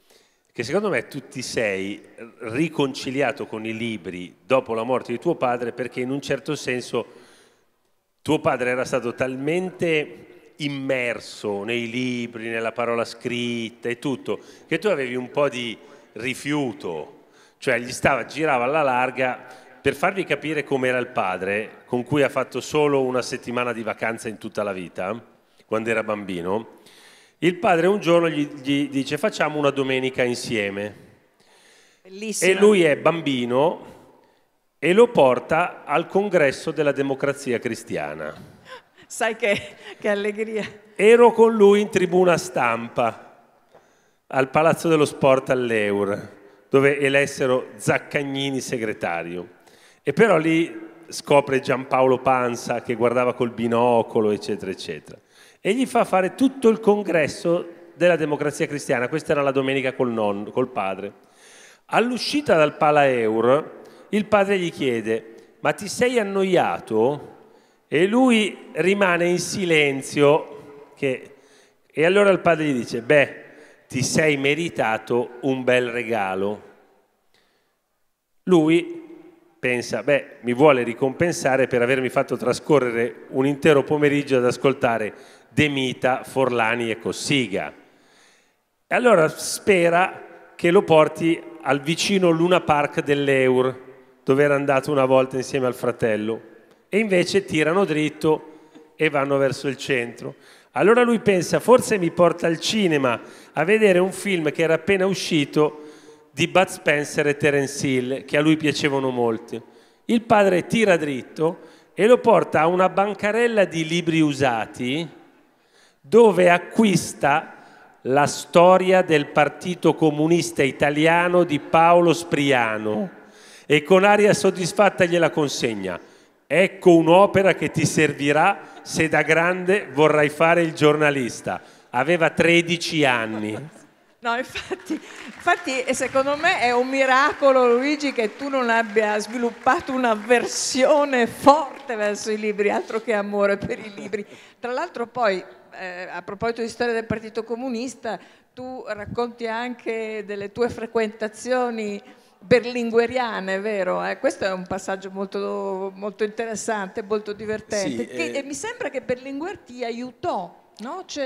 che secondo me tu ti sei riconciliato con i libri dopo la morte di tuo padre perché in un certo senso tuo padre era stato talmente immerso nei libri, nella parola scritta e tutto, che tu avevi un po' di rifiuto, cioè gli stava, girava alla larga per farvi capire com'era il padre, con cui ha fatto solo una settimana di vacanza in tutta la vita, quando era bambino. Il padre un giorno gli, gli dice facciamo una domenica insieme. Bellissima. E lui è bambino e lo porta al congresso della democrazia cristiana Sai che, che allegria. Ero con lui in tribuna stampa al Palazzo dello Sport all'Eur, dove elessero Zaccagnini segretario. E però lì scopre Giampaolo Panza che guardava col binocolo, eccetera, eccetera. E gli fa fare tutto il congresso della democrazia cristiana. Questa era la domenica col, nonno, col padre. All'uscita dal Pala Eur, il padre gli chiede: Ma ti sei annoiato? E lui rimane in silenzio che... e allora il padre gli dice, beh, ti sei meritato un bel regalo. Lui pensa, beh, mi vuole ricompensare per avermi fatto trascorrere un intero pomeriggio ad ascoltare Demita, Forlani e Cossiga. E allora spera che lo porti al vicino Luna Park dell'Eur, dove era andato una volta insieme al fratello e invece tirano dritto e vanno verso il centro. Allora lui pensa, forse mi porta al cinema a vedere un film che era appena uscito di Bud Spencer e Terence Hill, che a lui piacevano molto. Il padre tira dritto e lo porta a una bancarella di libri usati dove acquista la storia del Partito Comunista Italiano di Paolo Spriano e con aria soddisfatta gliela consegna. Ecco un'opera che ti servirà se da grande vorrai fare il giornalista. Aveva 13 anni. No, infatti, infatti, eh, secondo me è un miracolo Luigi che tu non abbia sviluppato un'avversione forte verso i libri, altro che amore per i libri. Tra l'altro poi, eh, a proposito di storia del Partito Comunista, tu racconti anche delle tue frequentazioni berlingueriane, vero? Eh? Questo è un passaggio molto, molto interessante, molto divertente. Sì, che, eh... mi sembra che Berlinguer ti aiutò. No? Sì,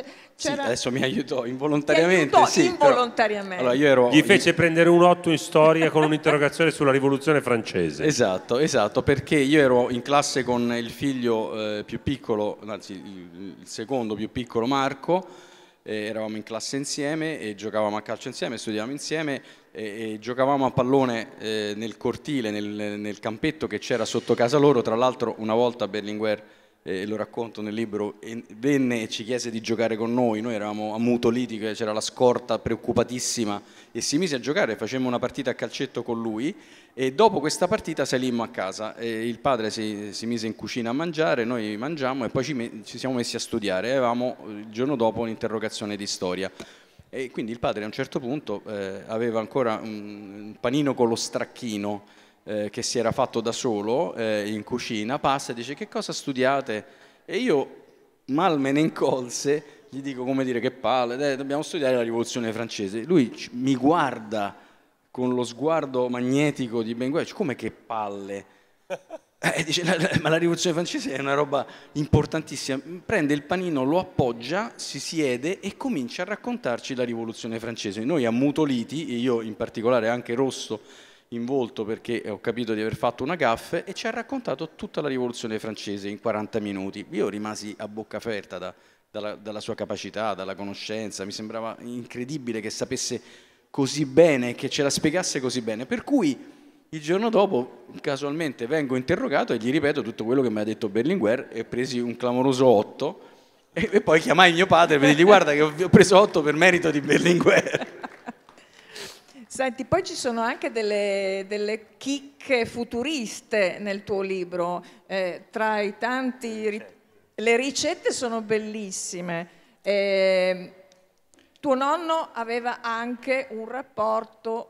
adesso mi aiutò involontariamente. Aiutò sì, involontariamente. Però... Allora, ero... Gli fece prendere un otto in storia con un'interrogazione sulla rivoluzione francese. Esatto, esatto, perché io ero in classe con il figlio eh, più piccolo, anzi il secondo più piccolo Marco eh, eravamo in classe insieme e giocavamo a calcio insieme, studiavamo insieme e, e giocavamo a pallone eh, nel cortile, nel, nel campetto che c'era sotto casa loro, tra l'altro una volta Berlinguer eh, lo racconto nel libro, venne e ci chiese di giocare con noi, noi eravamo a Mutoliti, c'era la scorta preoccupatissima e si mise a giocare, facemmo una partita a calcetto con lui e dopo questa partita salimmo a casa, e il padre si, si mise in cucina a mangiare, noi mangiamo e poi ci, ci siamo messi a studiare, avevamo eh, il giorno dopo un'interrogazione di storia. E quindi il padre a un certo punto eh, aveva ancora un panino con lo stracchino eh, che si era fatto da solo eh, in cucina, passa e dice che cosa studiate? E io, mal me ne incolse, gli dico come dire che palle, dai, dobbiamo studiare la rivoluzione francese. Lui mi guarda con lo sguardo magnetico di Ben Guai, come che palle? <laughs> Eh, dice, la, la, ma la rivoluzione francese è una roba importantissima. Prende il panino, lo appoggia, si siede e comincia a raccontarci la rivoluzione francese. Noi ammutoliti, io in particolare anche Rosso, in volto perché eh, ho capito di aver fatto una gaffe e ci ha raccontato tutta la rivoluzione francese in 40 minuti. Io rimasi a bocca aperta da, dalla, dalla, sua capacità, dalla conoscenza, mi sembrava incredibile che sapesse così bene, che ce la spiegasse così bene. Per cui il giorno dopo casualmente vengo interrogato e gli ripeto tutto quello che mi ha detto Berlinguer e presi un clamoroso 8 e, e poi chiamai mio padre per dirgli guarda che ho preso 8 per merito di Berlinguer. Senti, poi ci sono anche delle, delle chicche futuriste nel tuo libro, eh, tra i tanti... Ri le ricette sono bellissime. Eh, tuo nonno aveva anche un rapporto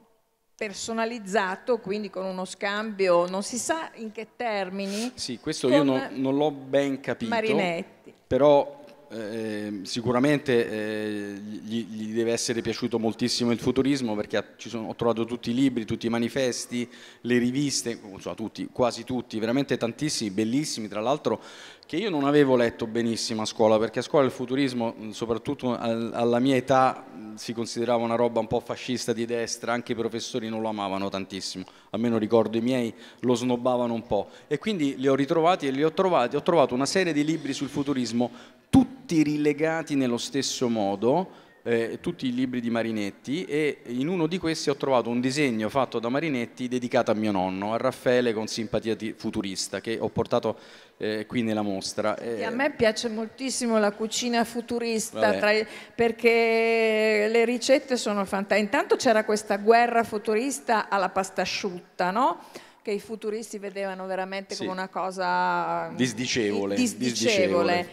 personalizzato, quindi con uno scambio, non si sa in che termini. Sì, questo io non, non l'ho ben capito. Marinetti. Però eh, sicuramente eh, gli, gli, deve essere piaciuto moltissimo il futurismo perché sono, ho trovato tutti i libri, tutti i manifesti, le riviste, insomma, tutti, quasi tutti, veramente tantissimi, bellissimi tra l'altro, che io non avevo letto benissimo a scuola perché a scuola il futurismo, soprattutto al, alla mia età, si considerava una roba un po' fascista di destra, anche i professori non lo amavano tantissimo, almeno ricordo i miei lo snobbavano un po' e quindi li ho ritrovati e li ho trovati, ho trovato una serie di libri sul futurismo, tutti tutti rilegati nello stesso modo, eh, tutti i libri di Marinetti e in uno di questi ho trovato un disegno fatto da Marinetti dedicato a mio nonno, a Raffaele con simpatia futurista che ho portato eh, qui nella mostra. E eh, a me piace moltissimo la cucina futurista i, perché le ricette sono fantastiche. Intanto c'era questa guerra futurista alla pasta asciutta, no? che i futuristi vedevano veramente sì. come una cosa mm, disdicevole. disdicevole. disdicevole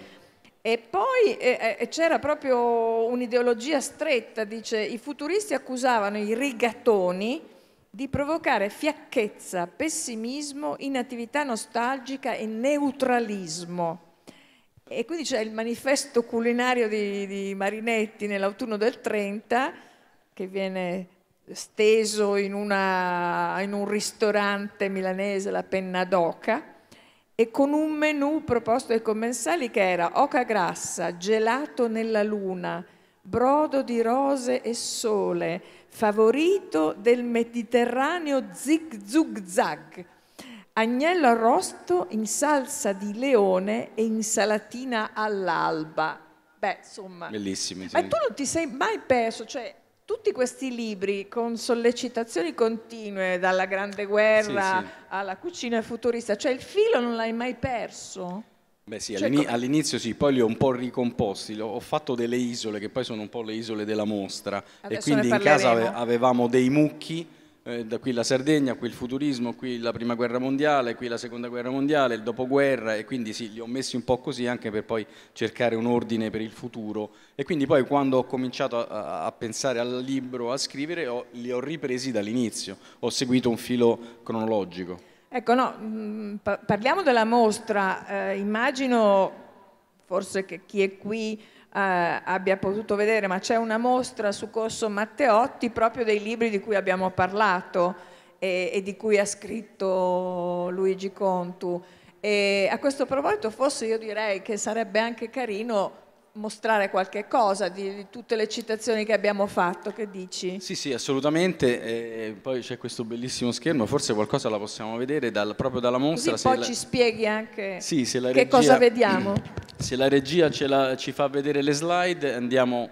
e poi eh, eh, c'era proprio un'ideologia stretta, dice, i futuristi accusavano i rigatoni di provocare fiacchezza, pessimismo, inattività nostalgica e neutralismo. E quindi c'è il manifesto culinario di, di Marinetti nell'autunno del 30 che viene steso in, una, in un ristorante milanese, la Penna d'Oca, e con un menù proposto ai commensali che era oca grassa, gelato nella luna, brodo di rose e sole, favorito del Mediterraneo zig zug zag, agnello arrosto in salsa di leone e insalatina all'alba. Beh, insomma. Bellissimi. Ma tu non ti sei mai perso, cioè tutti questi libri con sollecitazioni continue, dalla Grande Guerra sì, sì. alla cucina futurista, cioè il filo non l'hai mai perso? Beh sì, cioè, all'inizio sì, poi li ho un po' ricomposti, ho fatto delle isole che poi sono un po' le isole della mostra e quindi in casa avevamo dei mucchi eh, da qui la Sardegna, qui il futurismo, qui la prima guerra mondiale, qui la seconda guerra mondiale, il dopoguerra e quindi sì, li ho messi un po' così anche per poi cercare un ordine per il futuro e quindi poi quando ho cominciato a, a pensare al libro, a scrivere, ho, li ho ripresi dall'inizio, ho seguito un filo cronologico. Ecco, no, mm, parliamo della mostra, eh, immagino forse che chi è qui eh, abbia potuto vedere, ma c'è una mostra su Corso Matteotti proprio dei libri di cui abbiamo parlato e, e di cui ha scritto Luigi Contu. E a questo proposito forse io direi che sarebbe anche carino mostrare qualche cosa di, di, tutte le citazioni che abbiamo fatto, che dici? Sì, sì, assolutamente, e poi c'è questo bellissimo schermo, forse qualcosa la possiamo vedere dal, proprio dalla mostra. Così poi la... ci spieghi anche sì, che regia... cosa vediamo. <clears throat> Se la regia ce la, ci fa vedere le slide, andiamo,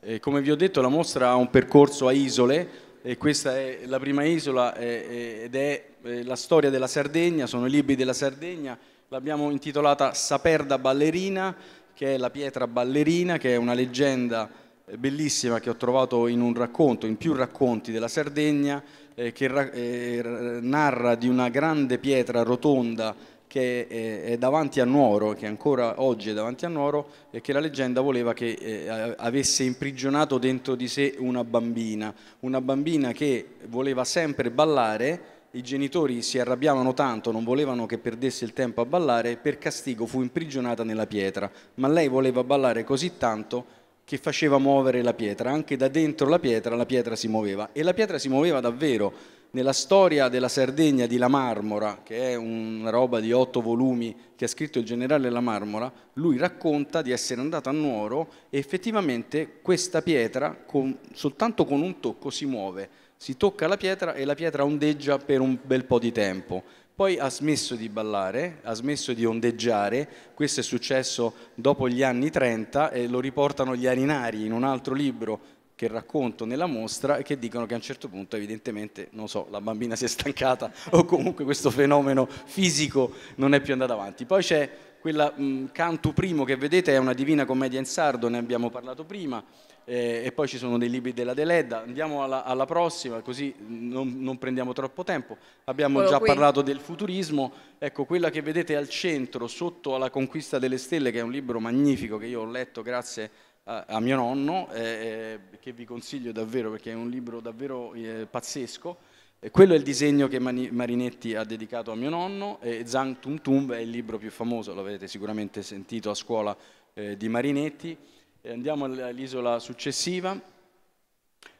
eh, come vi ho detto la mostra ha un percorso a isole, e questa è la prima isola eh, ed è eh, la storia della Sardegna, sono i libri della Sardegna, l'abbiamo intitolata Saperda ballerina, che è la pietra ballerina, che è una leggenda eh, bellissima che ho trovato in un racconto, in più racconti della Sardegna, eh, che ra- eh, narra di una grande pietra rotonda che è, eh, è davanti a Nuoro, che ancora oggi è davanti a Nuoro, e che la leggenda voleva che eh, avesse imprigionato dentro di sé una bambina, una bambina che voleva sempre ballare i genitori si arrabbiavano tanto, non volevano che perdesse il tempo a ballare, per castigo fu imprigionata nella pietra, ma lei voleva ballare così tanto che faceva muovere la pietra, anche da dentro la pietra la pietra si muoveva e la pietra si muoveva davvero nella storia della Sardegna di La Marmora, che è una roba di otto volumi che ha scritto il generale La Marmora, lui racconta di essere andato a Nuoro e effettivamente questa pietra con, soltanto con un tocco si muove, si tocca la pietra e la pietra ondeggia per un bel po' di tempo. Poi ha smesso di ballare, ha smesso di ondeggiare, questo è successo dopo gli anni 30 e lo riportano gli Arinari in un altro libro che racconto nella mostra e che dicono che a un certo punto evidentemente, non so, la bambina si è stancata <laughs> o comunque questo fenomeno fisico non è più andato avanti. Poi c'è quella mh, canto primo che vedete è una divina commedia in sardo, ne abbiamo parlato prima, eh, e poi ci sono dei libri della Deledda. Andiamo alla, alla prossima, così non, non, prendiamo troppo tempo. Abbiamo Quello già qui. parlato del futurismo. Ecco, quella che vedete al centro, sotto alla conquista delle stelle, che è un libro magnifico che io ho letto grazie a a, mio nonno, eh, eh, che vi consiglio davvero perché è un libro davvero eh, pazzesco. E quello è il disegno che Mani Marinetti ha dedicato a mio nonno e Zhang Tum Tum è il libro più famoso, l'avete sicuramente sentito a scuola eh, di Marinetti. E andiamo all'isola successiva.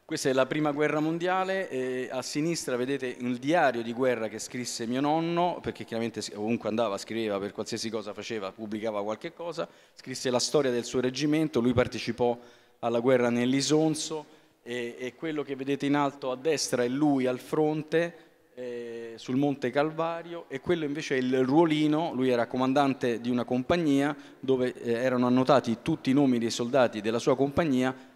Questa è la prima guerra mondiale, eh, a sinistra vedete il diario di guerra che scrisse mio nonno, perché chiaramente ovunque andava scriveva per qualsiasi cosa faceva, pubblicava qualche cosa, scrisse la storia del suo reggimento, lui partecipò alla guerra nell'Isonzo e, e quello che vedete in alto a destra è lui al fronte eh, sul Monte Calvario e quello invece è il ruolino, lui era comandante di una compagnia dove eh, erano annotati tutti i nomi dei soldati della sua compagnia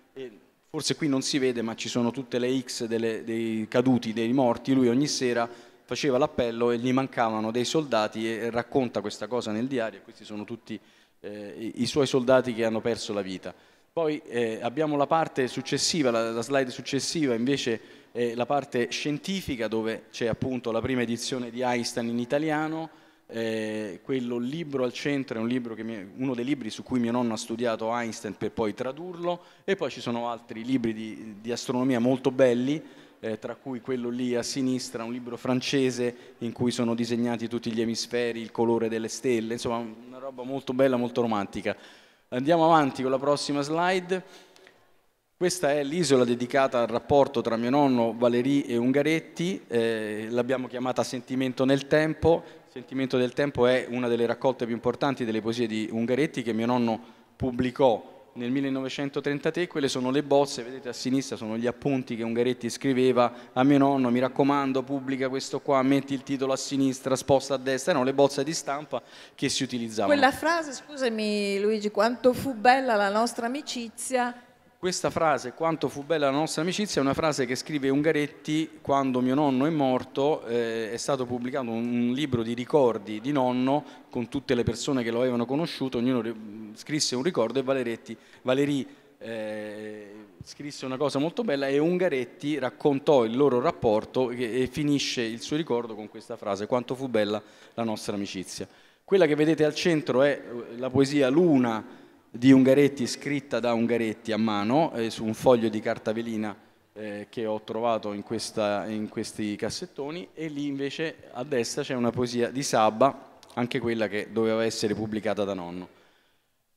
forse qui non si vede ma ci sono tutte le X delle, dei caduti, dei morti, lui ogni sera faceva l'appello e gli mancavano dei soldati e, racconta questa cosa nel diario, questi sono tutti eh, i, i suoi soldati che hanno perso la vita. Poi eh, abbiamo la parte successiva, la, la slide successiva invece è la parte scientifica dove c'è appunto la prima edizione di Einstein in italiano, eh, quello Libro al centro è un mi, uno dei libri su cui mio nonno ha studiato Einstein per poi tradurlo e poi ci sono altri libri di, di astronomia molto belli, eh, tra cui quello lì a sinistra, un libro francese in cui sono disegnati tutti gli emisferi, il colore delle stelle, insomma una roba molto bella, molto romantica. Andiamo avanti con la prossima slide. Questa è l'isola dedicata al rapporto tra mio nonno Valéry e Ungaretti, eh, l'abbiamo chiamata Sentimento nel tempo, Sentimento del tempo è una delle raccolte più importanti delle poesie di Ungaretti che mio nonno pubblicò nel 1933 quelle sono le bozze, vedete a sinistra sono gli appunti che Ungaretti scriveva a mio nonno, mi raccomando pubblica questo qua, metti il titolo a sinistra, sposta a destra, erano le bozze di stampa che si utilizzavano. Quella frase, scusami Luigi, quanto fu bella la nostra amicizia, questa frase, quanto fu bella la nostra amicizia, è una frase che scrive Ungaretti quando mio nonno è morto, eh, è stato pubblicato un libro di ricordi di nonno con tutte le persone che lo avevano conosciuto, ognuno scrisse un ricordo e Valeretti, Valerì eh, scrisse una cosa molto bella e Ungaretti raccontò il loro rapporto e, e finisce il suo ricordo con questa frase, quanto fu bella la nostra amicizia. Quella che vedete al centro è eh, la poesia Luna, di Ungaretti scritta da Ungaretti a mano eh, su un foglio di carta velina eh, che ho trovato in, questa, in, questi cassettoni e lì invece a destra c'è una poesia di Sabba, anche quella che doveva essere pubblicata da nonno.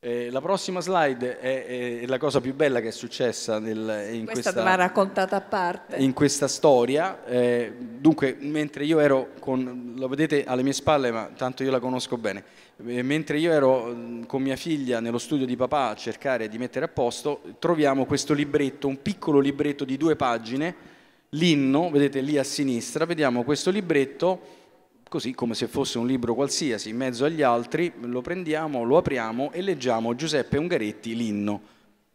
Eh, la prossima slide è, è, è, la cosa più bella che è successa nel, in, questa questa, in, questa, storia. Eh, dunque, mentre io ero, con, lo vedete alle mie spalle, ma tanto io la conosco bene, eh, mentre io ero mm, con mia figlia nello studio di papà a cercare di mettere a posto, troviamo questo libretto, un piccolo libretto di due pagine, l'inno, vedete lì a sinistra, vediamo questo libretto così come se fosse un libro qualsiasi, in mezzo agli altri, lo prendiamo, lo apriamo e leggiamo Giuseppe Ungaretti l'inno.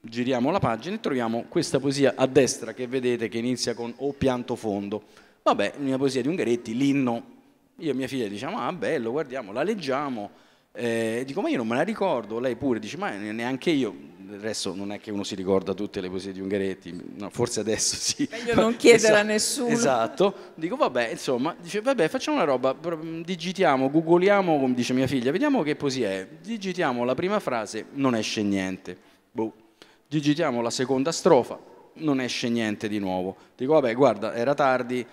Giriamo la pagina e troviamo questa poesia a destra che vedete che inizia con O pianto fondo. Vabbè, una poesia di Ungaretti, l'inno. Io e mia figlia diciamo, ah bello, guardiamo, la leggiamo, eh, dico, ma io non me la ricordo, lei pure dice, ma neanche io. Del resto non è che uno si ricorda tutte le poesie di Ungaretti, no, forse adesso sì. Meglio non chiedere esatto, a nessuno. Esatto. Dico, vabbè, insomma, dice, vabbè, facciamo una roba, mm, digitiamo, googliamo, come dice mia figlia, vediamo che poesia è. Digitiamo la prima frase, non esce niente. Boh. Digitiamo la seconda strofa, non esce niente di nuovo. Dico, vabbè, guarda, era tardi,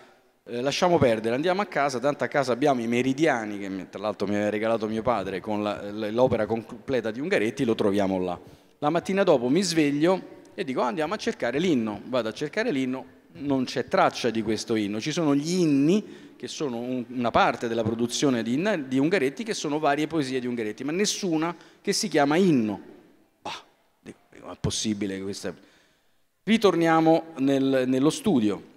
eh, lasciamo perdere, andiamo a casa, tanto a casa abbiamo i meridiani che tra l'altro mi aveva regalato mio padre con l'opera completa di Ungaretti, lo troviamo là. La mattina dopo mi sveglio e dico andiamo a cercare l'inno, vado a cercare l'inno, non c'è traccia di questo inno, ci sono gli inni che sono un, una parte della produzione di, di, Ungaretti, che sono varie poesie di Ungaretti, ma nessuna che si chiama inno. Bah, dico, è possibile che questa... Ritorniamo nel, nello studio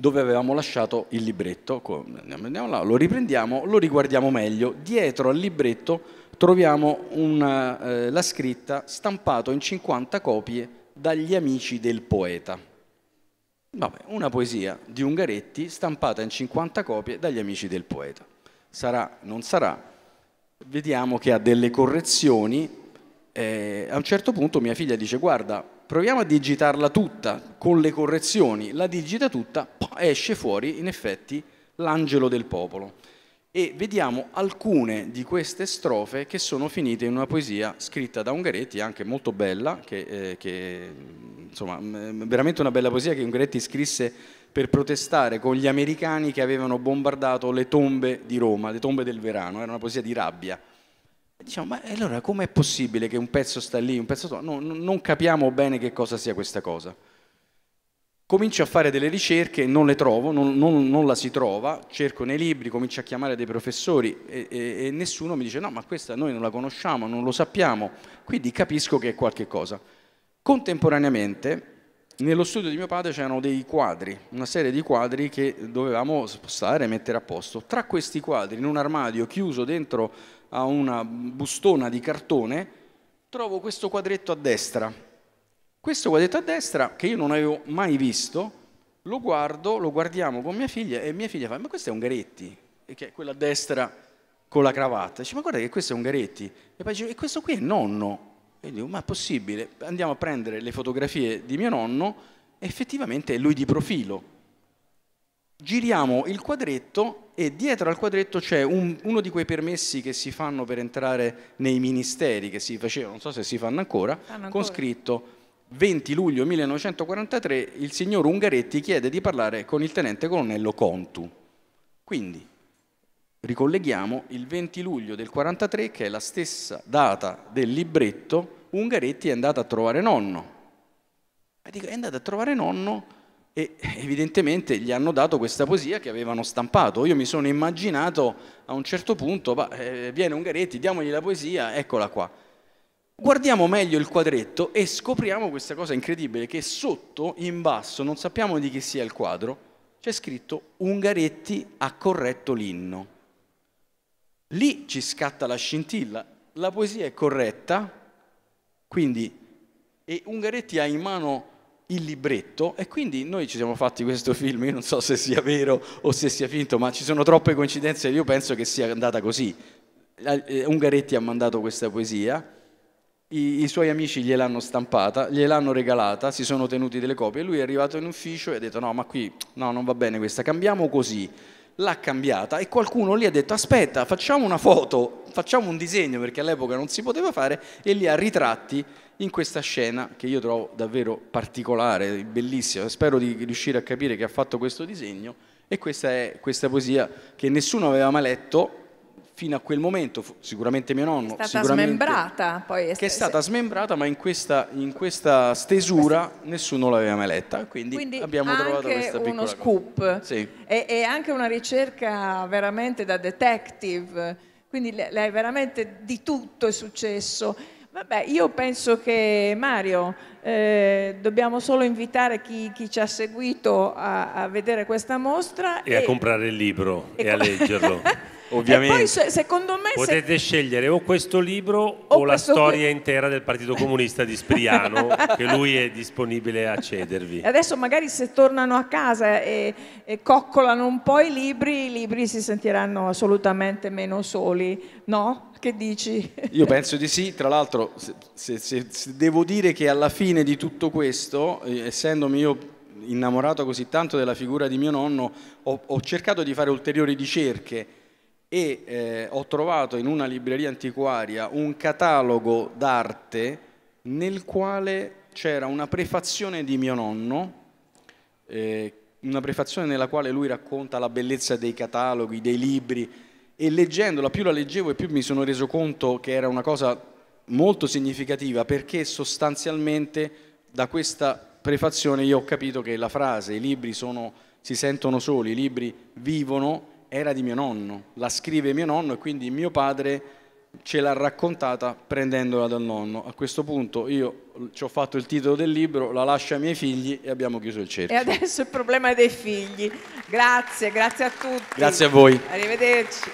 dove avevamo lasciato il libretto, là, lo riprendiamo, lo riguardiamo meglio. Dietro al libretto troviamo una, eh, la scritta stampato in 50 copie dagli amici del poeta. Vabbè, una poesia di Ungaretti stampata in 50 copie dagli amici del poeta. Sarà, non sarà. Vediamo che ha delle correzioni. Eh, a un certo punto mia figlia dice guarda, proviamo a digitarla tutta con le correzioni, la digita tutta, esce fuori in effetti l'angelo del popolo. E vediamo alcune di queste strofe che sono finite in una poesia scritta da Ungaretti, anche molto bella, che, eh, che insomma, veramente una bella poesia che Ungaretti scrisse per protestare con gli americani che avevano bombardato le tombe di Roma, le tombe del verano, era una poesia di rabbia Diciamo, ma allora com'è possibile che un pezzo sta lì, un pezzo no, non capiamo bene che cosa sia questa cosa. Comincio a fare delle ricerche, non le trovo, non, non, non la si trova, cerco nei libri, comincio a chiamare dei professori e, e, e nessuno mi dice no, ma questa noi non la conosciamo, non lo sappiamo, quindi capisco che è qualche cosa. Contemporaneamente, nello studio di mio padre c'erano dei quadri, una serie di quadri che dovevamo spostare e mettere a posto. Tra questi quadri, in un armadio chiuso dentro a una bustona di cartone, trovo questo quadretto a destra. Questo quadretto a destra, che io non avevo mai visto, lo guardo, lo guardiamo con mia figlia e mia figlia fa, ma questo è Ungaretti, e che è quella a destra con la cravatta. Dice, ma guarda che questo è Ungaretti. E poi dice, e questo qui è nonno. E io dico, ma è possibile? Andiamo a prendere le fotografie di mio nonno, e effettivamente è lui di profilo giriamo il quadretto e dietro al quadretto c'è un, uno di quei permessi che si fanno per entrare nei ministeri, che si facevano, non so se si fanno ancora, fanno ancora. con scritto 20 luglio 1943 il signor Ungaretti chiede di parlare con il tenente colonnello Contu. Quindi ricolleghiamo il 20 luglio del 43, che è la stessa data del libretto, Ungaretti è andato a trovare nonno. E dico, è andato a trovare nonno e evidentemente gli hanno dato questa poesia che avevano stampato. Io mi sono immaginato a un certo punto, bah, eh, viene Ungaretti, diamogli la poesia, eccola qua. Guardiamo meglio il quadretto e scopriamo questa cosa incredibile che sotto, in basso, non sappiamo di chi sia il quadro, c'è scritto Ungaretti ha corretto l'inno. Lì ci scatta la scintilla, la poesia è corretta, quindi e Ungaretti ha in mano il libretto e quindi noi ci siamo fatti questo film, io non so se sia vero o se sia finto, ma ci sono troppe coincidenze, io penso che sia andata così. Eh, Ungaretti ha mandato questa poesia, i, i suoi amici gliel'hanno stampata, gliel'hanno regalata, si sono tenuti delle copie, lui è arrivato in ufficio e ha detto no, ma qui no, non va bene questa, cambiamo così. L'ha cambiata e qualcuno lì ha detto aspetta, facciamo una foto, facciamo un disegno perché all'epoca non si poteva fare e li ha ritratti in questa scena che io trovo davvero particolare, bellissima, spero di riuscire a capire che ha fatto questo disegno e questa è questa poesia che nessuno aveva mai letto fino a quel momento, sicuramente mio nonno, è stata smembrata, poi è che è stata smembrata, ma in questa, in questa stesura nessuno l'aveva mai letta, quindi, quindi abbiamo trovato questa piccola uno scoop sì. e, e anche una ricerca veramente da detective, quindi l'hai veramente di tutto è successo. Vabbè, io penso che Mario, eh, dobbiamo solo invitare chi, chi ci ha seguito a, a, vedere questa mostra. E, e a comprare il libro e, e a leggerlo. <laughs> Ovviamente. E poi secondo me potete se... scegliere o questo libro o, o la storia qui. intera del Partito Comunista di Spriano, <laughs> che lui è disponibile a cedervi. Adesso magari se tornano a casa e, e coccolano un po' i libri, i libri si sentiranno assolutamente meno soli, no? Che dici? Io penso di sì, tra l'altro se, se, se devo dire che alla fine di tutto questo, eh, essendomi io innamorato così tanto della figura di mio nonno, ho, ho cercato di fare ulteriori ricerche e eh, ho trovato in una libreria antiquaria un catalogo d'arte nel quale c'era una prefazione di mio nonno, eh, una prefazione nella quale lui racconta la bellezza dei cataloghi, dei libri e leggendola, più la leggevo e più mi sono reso conto che era una cosa molto significativa perché sostanzialmente da questa prefazione io ho capito che la frase i libri sono, si sentono soli, i libri vivono era di mio nonno, la scrive mio nonno e quindi mio padre ce l'ha raccontata prendendola dal nonno. A questo punto io ci ho fatto il titolo del libro, la lascio ai miei figli e abbiamo chiuso il cerchio. E adesso il problema è dei figli. Grazie, grazie a tutti. Grazie a voi. Arrivederci.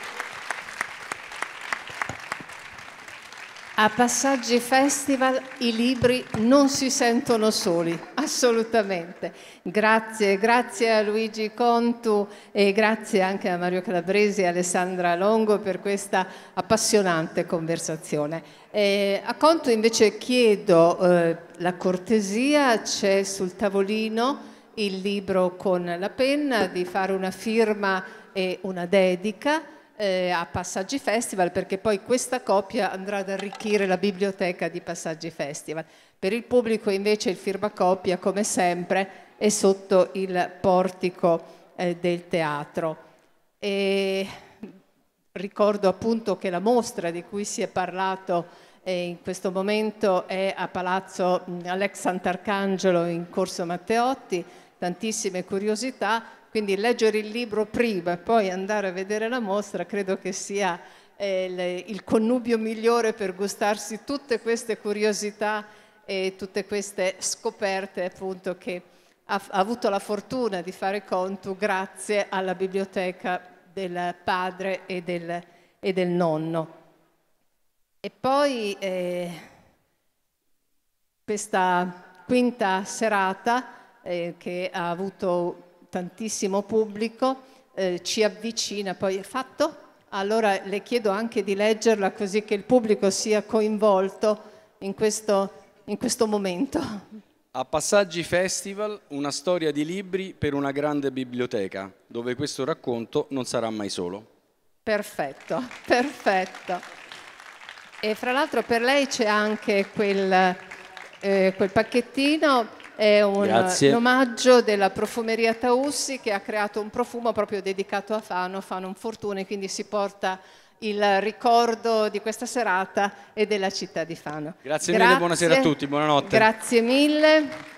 A Passaggi Festival i libri non si sentono soli, assolutamente. Grazie, grazie a Luigi Contu e grazie anche a Mario Calabresi e Alessandra Longo per questa appassionante conversazione. Eh, a Contu invece chiedo eh, la cortesia, c'è sul tavolino il libro con la penna, di fare una firma e una dedica eh, a Passaggi Festival perché poi questa coppia andrà ad arricchire la biblioteca di Passaggi Festival. Per il pubblico invece il firmacoppia, come sempre è sotto il portico eh, del teatro. E ricordo appunto che la mostra di cui si è parlato eh, in questo momento è a Palazzo Alex Sant'Arcangelo in Corso Matteotti, tantissime curiosità, quindi leggere il libro prima e poi andare a vedere la mostra credo che sia eh, il connubio migliore per gustarsi tutte queste curiosità e tutte queste scoperte appunto che ha, ha avuto la fortuna di fare conto grazie alla biblioteca del padre e del, e del nonno. E poi eh, questa quinta serata eh, che ha avuto tantissimo pubblico, eh, ci avvicina. Poi è fatto? Allora le chiedo anche di leggerla così che il pubblico sia coinvolto in questo, in questo momento. A Passaggi Festival, una storia di libri per una grande biblioteca, dove questo racconto non sarà mai solo. Perfetto, <laughs> perfetto. E fra l'altro per lei c'è anche quel, eh, quel pacchettino è un, un, omaggio della profumeria Taussi che ha creato un profumo proprio dedicato a Fano, Fano un e quindi si porta il ricordo di questa serata e della città di Fano. Grazie, grazie mille, buonasera a tutti, buonanotte. Grazie mille.